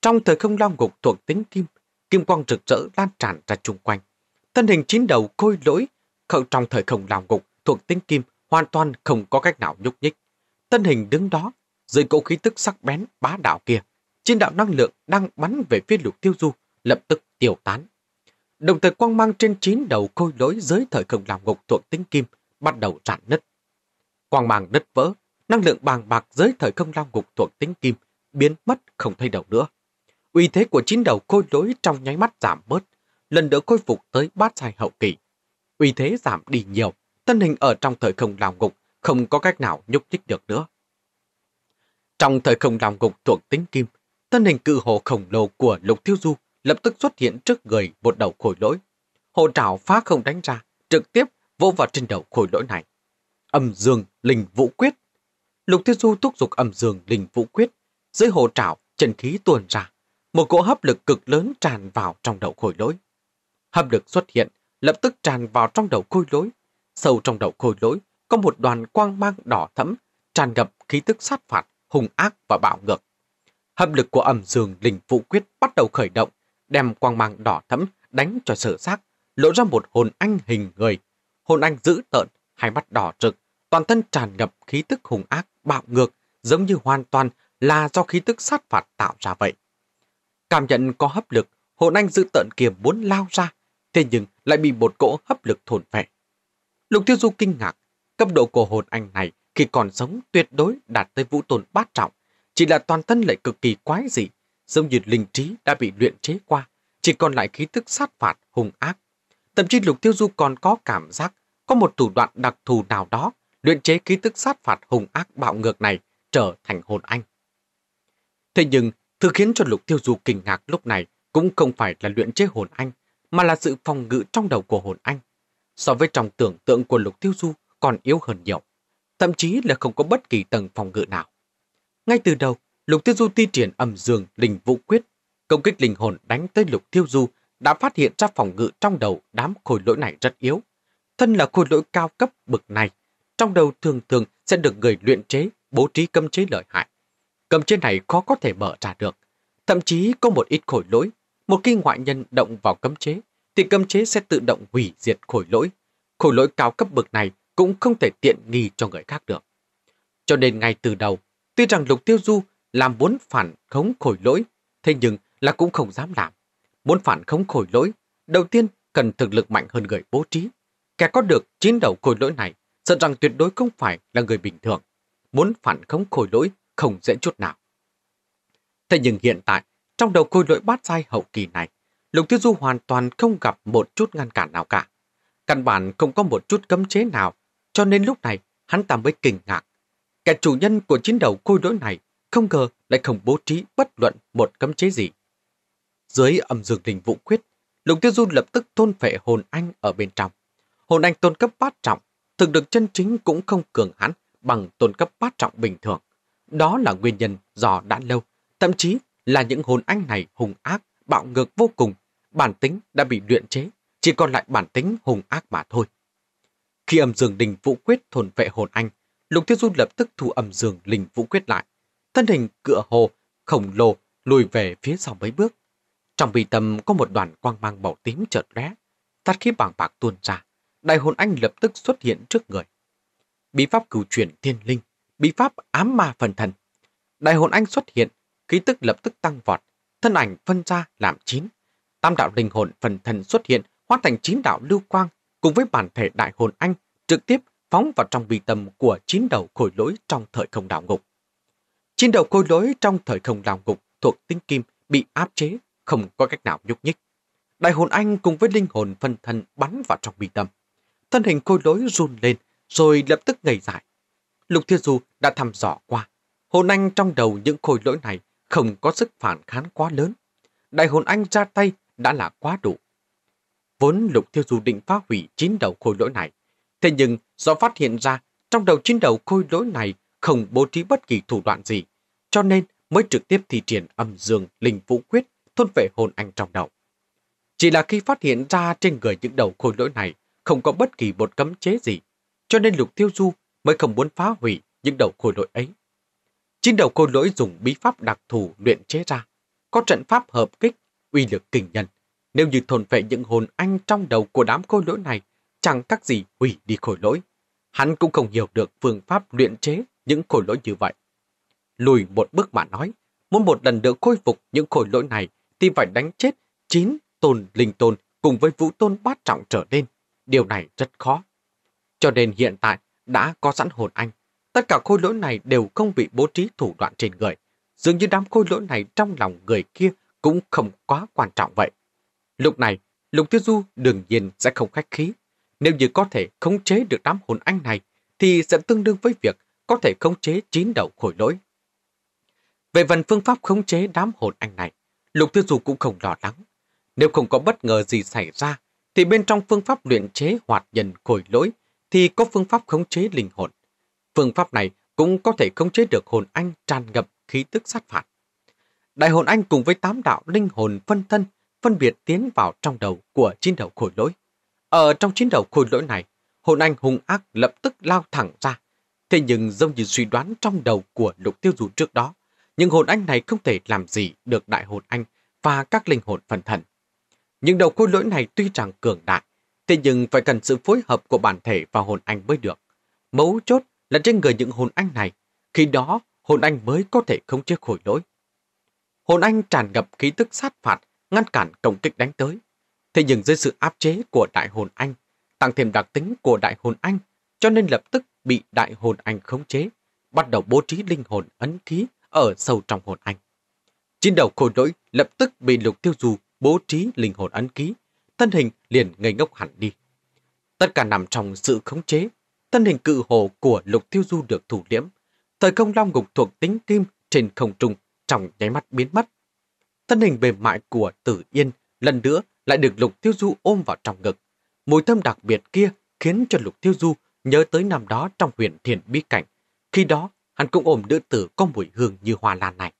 Trong thời không lao ngục thuộc tính kim, kim quang rực rỡ lan tràn ra chung quanh. Thân hình chín đầu khôi lỗi khẩu trong thời không lao ngục thuộc tính kim hoàn toàn không có cách nào nhúc nhích. Thân hình đứng đó, dưới cỗ khí tức sắc bén bá đạo kia, trên đạo năng lượng đang bắn về phía Lục Tiêu Du lập tức tiêu tán. Đồng thời quang mang trên chín đầu khôi lỗi dưới thời không làm ngục thuộc tính kim bắt đầu rạn nứt. Quang mang nứt vỡ, năng lượng bàng bạc dưới thời không lao ngục thuộc tính kim biến mất không thay đầu nữa. Uy thế của chín đầu khôi lỗi trong nháy mắt giảm bớt, lần nữa khôi phục tới bát sai hậu kỳ. Uy thế giảm đi nhiều, thân hình ở trong thời không lao ngục không có cách nào nhúc nhích được nữa. Trong thời không lao ngục thuộc tính kim, thân hình cự hồ khổng lồ của Lục Tiêu Du lập tức xuất hiện trước người một đầu khối lỗi. Hồ trảo phá không đánh ra, trực tiếp vỗ vào trên đầu khối lỗi này. Âm dương linh vũ quyết. Lục Thiên Du thúc giục âm dương linh vũ quyết, dưới hồ trảo chân khí tuôn ra, một cỗ hấp lực cực lớn tràn vào trong đầu khối lỗi. Hấp lực xuất hiện, lập tức tràn vào trong đầu khối lỗi. Sâu trong đầu khối lỗi có một đoàn quang mang đỏ thẫm, tràn ngập khí tức sát phạt, hung ác và bạo ngược. Hấp lực của âm dương linh vũ quyết bắt đầu khởi động, đem quang mang đỏ thẫm đánh cho sở xác, lộ ra một hồn anh hình người. Hồn anh dữ tợn, hai mắt đỏ rực, toàn thân tràn ngập khí tức hùng ác, bạo ngược, giống như hoàn toàn là do khí tức sát phạt tạo ra vậy. Cảm nhận có hấp lực, hồn anh dữ tợn kia muốn lao ra, thế nhưng lại bị một cỗ hấp lực thổn phệ. Lục tiêu du kinh ngạc, cấp độ của hồn anh này khi còn sống tuyệt đối đạt tới vũ tồn bát trọng, chỉ là toàn thân lại cực kỳ quái dị, giống như linh trí đã bị luyện chế qua, chỉ còn lại khí tức sát phạt hùng ác. Thậm chí Lục Tiêu Du còn có cảm giác có một thủ đoạn đặc thù nào đó luyện chế khí tức sát phạt hùng ác bạo ngược này trở thành hồn anh. Thế nhưng, thứ khiến cho Lục Tiêu Du kinh ngạc lúc này cũng không phải là luyện chế hồn anh, mà là sự phòng ngự trong đầu của hồn anh. So với trong tưởng tượng của Lục Tiêu Du còn yếu hơn nhiều, thậm chí là không có bất kỳ tầng phòng ngự nào. Ngay từ đầu, Lục Tiêu Du thi triển ẩm dường linh vũ quyết, công kích linh hồn đánh tới Lục Tiêu Du đã phát hiện ra phòng ngự trong đầu đám khối lỗi này rất yếu. Thân là khối lỗi cao cấp bực này, trong đầu thường thường sẽ được người luyện chế bố trí cấm chế lợi hại. Cấm chế này khó có thể mở ra được. Thậm chí có một ít khối lỗi, một khi ngoại nhân động vào cấm chế, thì cấm chế sẽ tự động hủy diệt khối lỗi. Khối lỗi cao cấp bậc này cũng không thể tiện nghi cho người khác được. Cho nên ngay từ đầu, tuy rằng Lục Tiêu Du làm muốn phản khống khổi lỗi, thế nhưng là cũng không dám làm. Muốn phản khống khổi lỗi, đầu tiên cần thực lực mạnh hơn người bố trí. Kẻ có được chiến đầu khổi lỗi này, sợ rằng tuyệt đối không phải là người bình thường. Muốn phản khống khổi lỗi không dễ chút nào. Thế nhưng hiện tại, trong đầu khôi lỗi bát giai hậu kỳ này, Lục Tiêu Du hoàn toàn không gặp một chút ngăn cản nào cả. Căn bản không có một chút cấm chế nào, cho nên lúc này hắn ta mới kinh ngạc. Kẻ chủ nhân của chiến đầu khôi lỗi này không ngờ lại không bố trí bất luận một cấm chế gì. Dưới âm dương đình vụ quyết, Lục Tiêu Du lập tức thôn phệ hồn anh ở bên trong. Hồn anh tôn cấp bát trọng, thực được chân chính cũng không cường hãn bằng tôn cấp bát trọng bình thường. Đó là nguyên nhân do đã lâu, thậm chí là những hồn anh này hùng ác, bạo ngược vô cùng, bản tính đã bị luyện chế, chỉ còn lại bản tính hùng ác mà thôi. Khi âm dường đình vũ quyết thôn vệ hồn anh, Lục Tiêu Du lập tức thu âm dường linh vũ quyết lại, thân hình cửa hồ, khổng lồ, lùi về phía sau mấy bước. Trong bì tâm có một đoàn quang mang màu tím chợt lóe, sát khí bảng bạc tuôn ra, đại hồn anh lập tức xuất hiện trước người. Bí pháp cửu chuyển thiên linh, bí pháp ám ma phần thần. Đại hồn anh xuất hiện, khí tức lập tức tăng vọt, thân ảnh phân ra làm chín. Tam đạo linh hồn phần thần xuất hiện, hóa thành chín đạo lưu quang, cùng với bản thể đại hồn anh trực tiếp phóng vào trong bì tâm của chín đầu khối lỗi trong thời không đạo ngục. Chín đầu khôi lối trong thời không đào ngục thuộc tinh kim bị áp chế, không có cách nào nhúc nhích. Đại hồn anh cùng với linh hồn phân thân bắn vào trong mi tâm. Thân hình khôi lối run lên, rồi lập tức ngây dại. Lục Thiên Du đã thăm dò qua. Hồn anh trong đầu những khôi lỗi này không có sức phản kháng quá lớn. Đại hồn anh ra tay đã là quá đủ. Vốn Lục Thiên Du định phá hủy chín đầu khôi lỗi này. Thế nhưng do phát hiện ra trong đầu chín đầu khôi lỗi này không bố trí bất kỳ thủ đoạn gì, cho nên mới trực tiếp thi triển âm dương linh vũ quyết thôn vệ hồn anh trong đầu. Chỉ là khi phát hiện ra trên người những đầu khôi lỗi này không có bất kỳ một cấm chế gì, cho nên Lục Tiêu Du mới không muốn phá hủy những đầu khôi lỗi ấy. Chín đầu khôi lỗi dùng bí pháp đặc thù luyện chế ra, có trận pháp hợp kích, uy lực kinh nhân. Nếu như thôn vệ những hồn anh trong đầu của đám khôi lỗi này, chẳng các gì hủy đi khôi lỗi. Hắn cũng không hiểu được phương pháp luyện chế những khôi lỗi như vậy lùi một bước mà nói, muốn một lần nữa khôi phục những khối lỗi này thì phải đánh chết chín tôn linh tôn cùng với vũ tôn bát trọng trở lên. Điều này rất khó. Cho nên hiện tại đã có sẵn hồn anh. Tất cả khối lỗi này đều không bị bố trí thủ đoạn trên người. Dường như đám khối lỗi này trong lòng người kia cũng không quá quan trọng vậy. Lúc này, Lục Tiêu Du đương nhiên sẽ không khách khí. Nếu như có thể khống chế được đám hồn anh này, thì sẽ tương đương với việc có thể khống chế chín đầu khối lỗi. Về phần phương pháp khống chế đám hồn anh này, Lục Tư Dù cũng không lo lắng. Nếu không có bất ngờ gì xảy ra, thì bên trong phương pháp luyện chế hoạt nhân khổi lỗi thì có phương pháp khống chế linh hồn. Phương pháp này cũng có thể khống chế được hồn anh tràn ngập khí tức sát phạt. Đại hồn anh cùng với tám đạo linh hồn phân thân phân biệt tiến vào trong đầu của chín đầu khối lỗi. Ở trong chín đầu khối lỗi này, hồn anh hung ác lập tức lao thẳng ra. Thế nhưng giống như suy đoán trong đầu của lục tiêu dù trước đó, nhưng hồn anh này không thể làm gì được đại hồn anh và các linh hồn phần thần. Những đầu khôi lỗi này tuy rằng cường đại, thế nhưng phải cần sự phối hợp của bản thể và hồn anh mới được. Mấu chốt là trên người những hồn anh này, khi đó hồn anh mới có thể không chế khối lỗi. Hồn anh tràn ngập khí tức sát phạt, ngăn cản công kích đánh tới. Thế nhưng dưới sự áp chế của đại hồn anh, tăng thêm đặc tính của đại hồn anh, cho nên lập tức bị đại hồn anh khống chế, bắt đầu bố trí linh hồn ấn ký ở sâu trong hồn anh. Chín đầu khôi lỗi lập tức bị lục tiêu du bố trí linh hồn ấn ký, thân hình liền ngây ngốc hẳn đi. Tất cả nằm trong sự khống chế, thân hình cự hồ của lục tiêu du được thủ liễm, thời công long ngục thuộc tính kim trên không trung trong nháy mắt biến mất. Thân hình bề mại của tử yên lần nữa lại được lục tiêu du ôm vào trong ngực. Mùi thơm đặc biệt kia khiến cho lục tiêu du nhớ tới năm đó trong huyền thiền bí cảnh. Khi đó, hắn cũng ôm nữ tử có mùi hương như hoa lan này.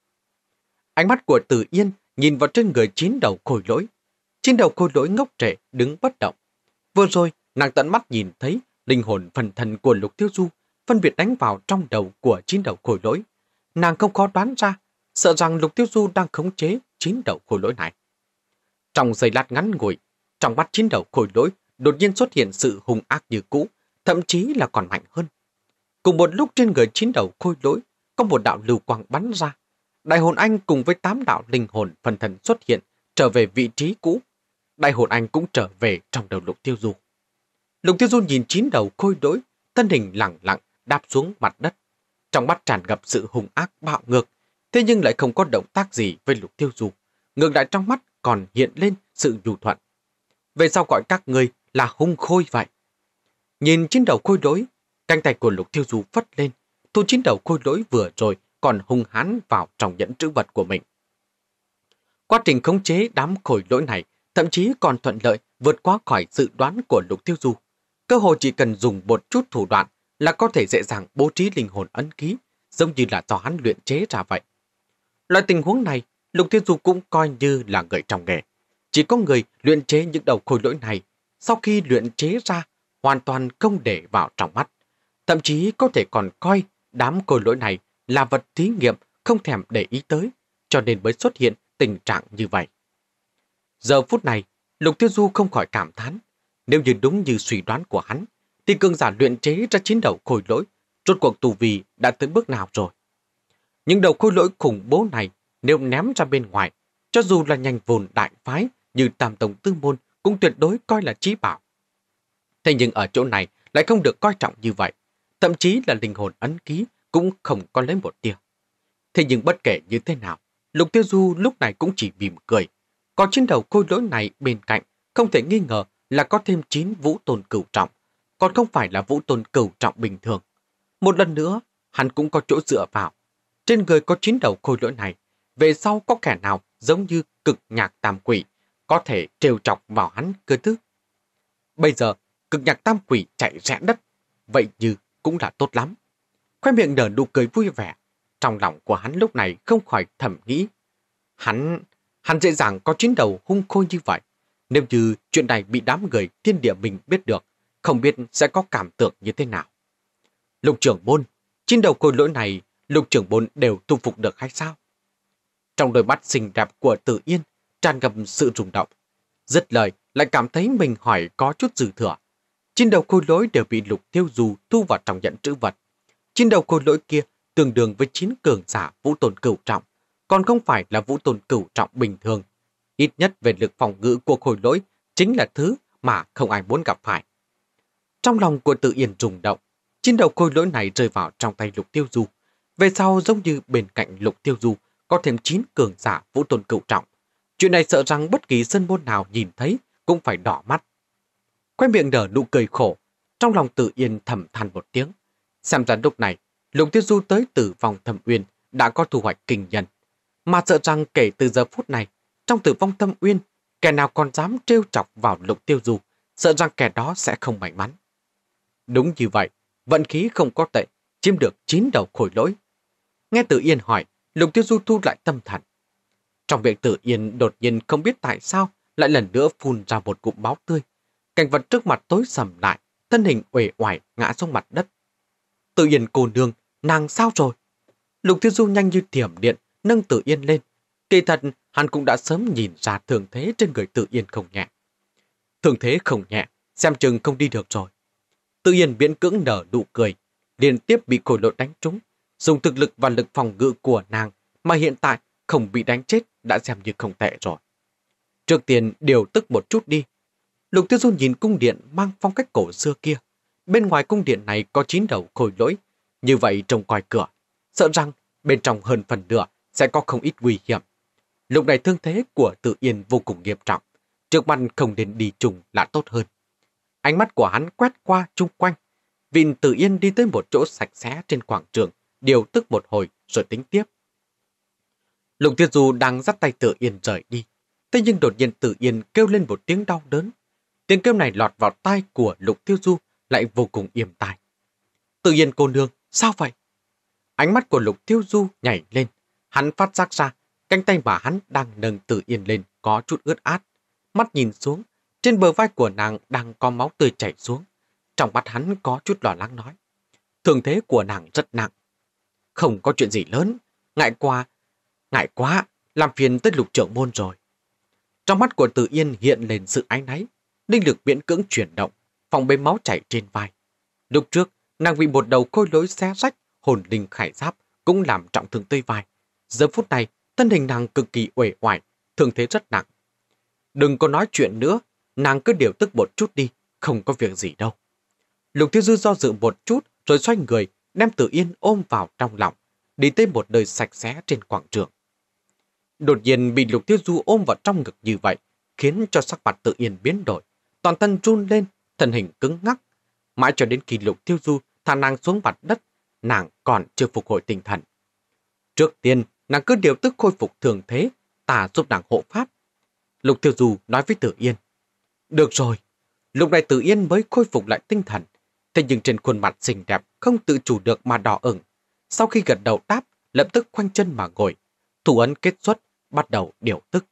Ánh mắt của Tử Yên nhìn vào trên người chín đầu khôi lỗi. Chín đầu khôi lỗi ngốc trẻ đứng bất động. Vừa rồi, nàng tận mắt nhìn thấy linh hồn phần thần của Lục Tiêu Du phân biệt đánh vào trong đầu của chín đầu khôi lỗi. Nàng không khó đoán ra, sợ rằng Lục Tiêu Du đang khống chế chín đầu khôi lỗi này. Trong giây lát ngắn ngủi, trong mắt chín đầu khôi lỗi đột nhiên xuất hiện sự hung ác như cũ, thậm chí là còn mạnh hơn. Cùng một lúc trên người chín đầu khôi lỗi, có một đạo lưu quang bắn ra. Đại hồn anh cùng với tám đạo linh hồn phần thần xuất hiện, trở về vị trí cũ. Đại hồn anh cũng trở về trong đầu lục tiêu du. Lục tiêu du nhìn chín đầu khôi lỗi, thân hình lặng lặng đáp xuống mặt đất. Trong mắt tràn ngập sự hung ác bạo ngược, thế nhưng lại không có động tác gì với lục tiêu du. Ngược lại trong mắt còn hiện lên sự dù thuận. Về sao gọi các người là hung khôi vậy? Nhìn chín đầu khôi đối, Cánh tay của Lục Thiêu Du phất lên, thu chín đầu khôi lỗi vừa rồi còn hung hãn vào trong nhẫn trữ vật của mình. Quá trình khống chế đám khôi lỗi này thậm chí còn thuận lợi vượt qua khỏi dự đoán của Lục Thiêu Du. Cơ hội chỉ cần dùng một chút thủ đoạn là có thể dễ dàng bố trí linh hồn ấn ký, giống như là do hắn luyện chế ra vậy. Loại tình huống này, Lục Thiên Du cũng coi như là người trong nghề. Chỉ có người luyện chế những đầu khôi lỗi này, sau khi luyện chế ra, hoàn toàn không để vào trong mắt thậm chí có thể còn coi đám khôi lỗi này là vật thí nghiệm không thèm để ý tới, cho nên mới xuất hiện tình trạng như vậy. Giờ phút này, Lục Tiêu Du không khỏi cảm thán. Nếu như đúng như suy đoán của hắn, thì cường giả luyện chế ra chiến đầu khôi lỗi, rốt cuộc tù vì đã tới bước nào rồi. Những đầu khôi lỗi khủng bố này nếu ném ra bên ngoài, cho dù là nhanh vồn đại phái như tam tổng tư môn cũng tuyệt đối coi là trí bảo. Thế nhưng ở chỗ này lại không được coi trọng như vậy thậm chí là linh hồn ấn ký cũng không có lấy một tia. Thế nhưng bất kể như thế nào, Lục Tiêu Du lúc này cũng chỉ mỉm cười. Có trên đầu khôi lỗi này bên cạnh, không thể nghi ngờ là có thêm 9 vũ tôn cửu trọng, còn không phải là vũ tôn cửu trọng bình thường. Một lần nữa, hắn cũng có chỗ dựa vào. Trên người có 9 đầu khôi lỗi này, về sau có kẻ nào giống như cực nhạc tam quỷ, có thể trêu chọc vào hắn cơ thức. Bây giờ, cực nhạc tam quỷ chạy rẽ đất, vậy như cũng là tốt lắm. Khoe miệng nở nụ cười vui vẻ. Trong lòng của hắn lúc này không khỏi thầm nghĩ. Hắn, hắn dễ dàng có chiến đầu hung khôi như vậy. Nếu như chuyện này bị đám người thiên địa mình biết được, không biết sẽ có cảm tưởng như thế nào. Lục trưởng môn, chiến đầu côi lỗi này, lục trưởng môn đều tu phục được hay sao? Trong đôi mắt xinh đẹp của Tử Yên tràn ngập sự rung động. Dứt lời, lại cảm thấy mình hỏi có chút dư thừa, Chín đầu khôi lỗi đều bị lục tiêu dù thu vào trong nhận trữ vật. Chín đầu khôi lỗi kia tương đương với chín cường giả vũ tồn cửu trọng, còn không phải là vũ tồn cửu trọng bình thường. Ít nhất về lực phòng ngự của khôi lỗi chính là thứ mà không ai muốn gặp phải. Trong lòng của tự yên rùng động, chín đầu khôi lỗi này rơi vào trong tay lục tiêu du. Về sau giống như bên cạnh lục tiêu du có thêm chín cường giả vũ tôn cửu trọng. Chuyện này sợ rằng bất kỳ sân môn nào nhìn thấy cũng phải đỏ mắt. Quay miệng nở nụ cười khổ, trong lòng tự yên thầm than một tiếng. Xem ra lúc này, lục tiêu du tới Tử Vong Thâm uyên đã có thu hoạch kinh nhân. Mà sợ rằng kể từ giờ phút này, trong tử vong thâm uyên, kẻ nào còn dám trêu chọc vào lục tiêu du, sợ rằng kẻ đó sẽ không may mắn. Đúng như vậy, vận khí không có tệ, chiếm được chín đầu khổi lỗi. Nghe Tử Yên hỏi, Lục Tiêu Du thu lại tâm thần. Trong việc Tử Yên đột nhiên không biết tại sao lại lần nữa phun ra một cụm máu tươi, cảnh vật trước mặt tối sầm lại, thân hình uể oải ngã xuống mặt đất. Tự Yên cô nương, nàng sao rồi? Lục Thiên Du nhanh như thiểm điện, nâng Tự Yên lên. Kỳ thật, hắn cũng đã sớm nhìn ra thường thế trên người Tự Yên không nhẹ. Thường thế không nhẹ, xem chừng không đi được rồi. Tự Yên biễn cưỡng nở nụ cười, liên tiếp bị khổ lột đánh trúng. Dùng thực lực và lực phòng ngự của nàng mà hiện tại không bị đánh chết đã xem như không tệ rồi. Trước tiên điều tức một chút đi, Lục Tiêu Du nhìn cung điện mang phong cách cổ xưa kia. Bên ngoài cung điện này có chín đầu khôi lỗi. Như vậy trông coi cửa, sợ rằng bên trong hơn phần nửa sẽ có không ít nguy hiểm. Lúc này thương thế của tự yên vô cùng nghiêm trọng. Trước mặt không nên đi trùng là tốt hơn. Ánh mắt của hắn quét qua chung quanh. Vịn tự yên đi tới một chỗ sạch sẽ trên quảng trường, điều tức một hồi rồi tính tiếp. Lục Tiêu Du đang dắt tay Tử Yên rời đi. Thế nhưng đột nhiên Tử Yên kêu lên một tiếng đau đớn. Tiếng kêu này lọt vào tai của Lục Tiêu Du lại vô cùng yểm tai. Tự nhiên cô nương, sao vậy? Ánh mắt của Lục Tiêu Du nhảy lên. Hắn phát giác ra, cánh tay mà hắn đang nâng tự yên lên có chút ướt át. Mắt nhìn xuống, trên bờ vai của nàng đang có máu tươi chảy xuống. Trong mắt hắn có chút lo lắng nói. Thường thế của nàng rất nặng. Không có chuyện gì lớn, ngại quá, ngại quá, làm phiền tới lục trưởng môn rồi. Trong mắt của tự Yên hiện lên sự ánh náy, linh lực miễn cưỡng chuyển động, phòng bê máu chảy trên vai. Lúc trước, nàng bị một đầu khôi lối xé rách, hồn linh khải giáp cũng làm trọng thương tươi vai. Giờ phút này, thân hình nàng cực kỳ uể oải, thương thế rất nặng. Đừng có nói chuyện nữa, nàng cứ điều tức một chút đi, không có việc gì đâu. Lục Thiếu Dư do dự một chút rồi xoay người, đem Tử Yên ôm vào trong lòng, đi tới một đời sạch sẽ trên quảng trường. Đột nhiên bị Lục Thiếu Du ôm vào trong ngực như vậy, khiến cho sắc mặt Tử Yên biến đổi. Toàn thân run lên, thân hình cứng ngắc. Mãi cho đến khi lục tiêu du thả nàng xuống mặt đất, nàng còn chưa phục hồi tinh thần. Trước tiên, nàng cứ điều tức khôi phục thường thế, ta giúp nàng hộ pháp. Lục tiêu du nói với tự Yên. Được rồi, lúc này tự Yên mới khôi phục lại tinh thần. Thế nhưng trên khuôn mặt xinh đẹp không tự chủ được mà đỏ ửng. Sau khi gật đầu đáp, lập tức khoanh chân mà ngồi. Thủ ấn kết xuất, bắt đầu điều tức.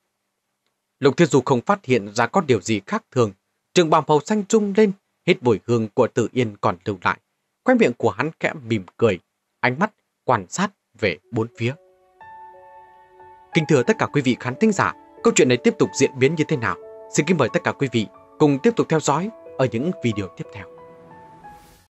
Lục Thiên Du không phát hiện ra có điều gì khác thường Trường bào màu xanh rung lên, hít bụi hương của tự Yên còn lưu lại. Khoe miệng của hắn kẽ mỉm cười, ánh mắt quan sát về bốn phía. Kính thưa tất cả quý vị khán thính giả, câu chuyện này tiếp tục diễn biến như thế nào? Xin kính mời tất cả quý vị cùng tiếp tục theo dõi ở những video tiếp theo.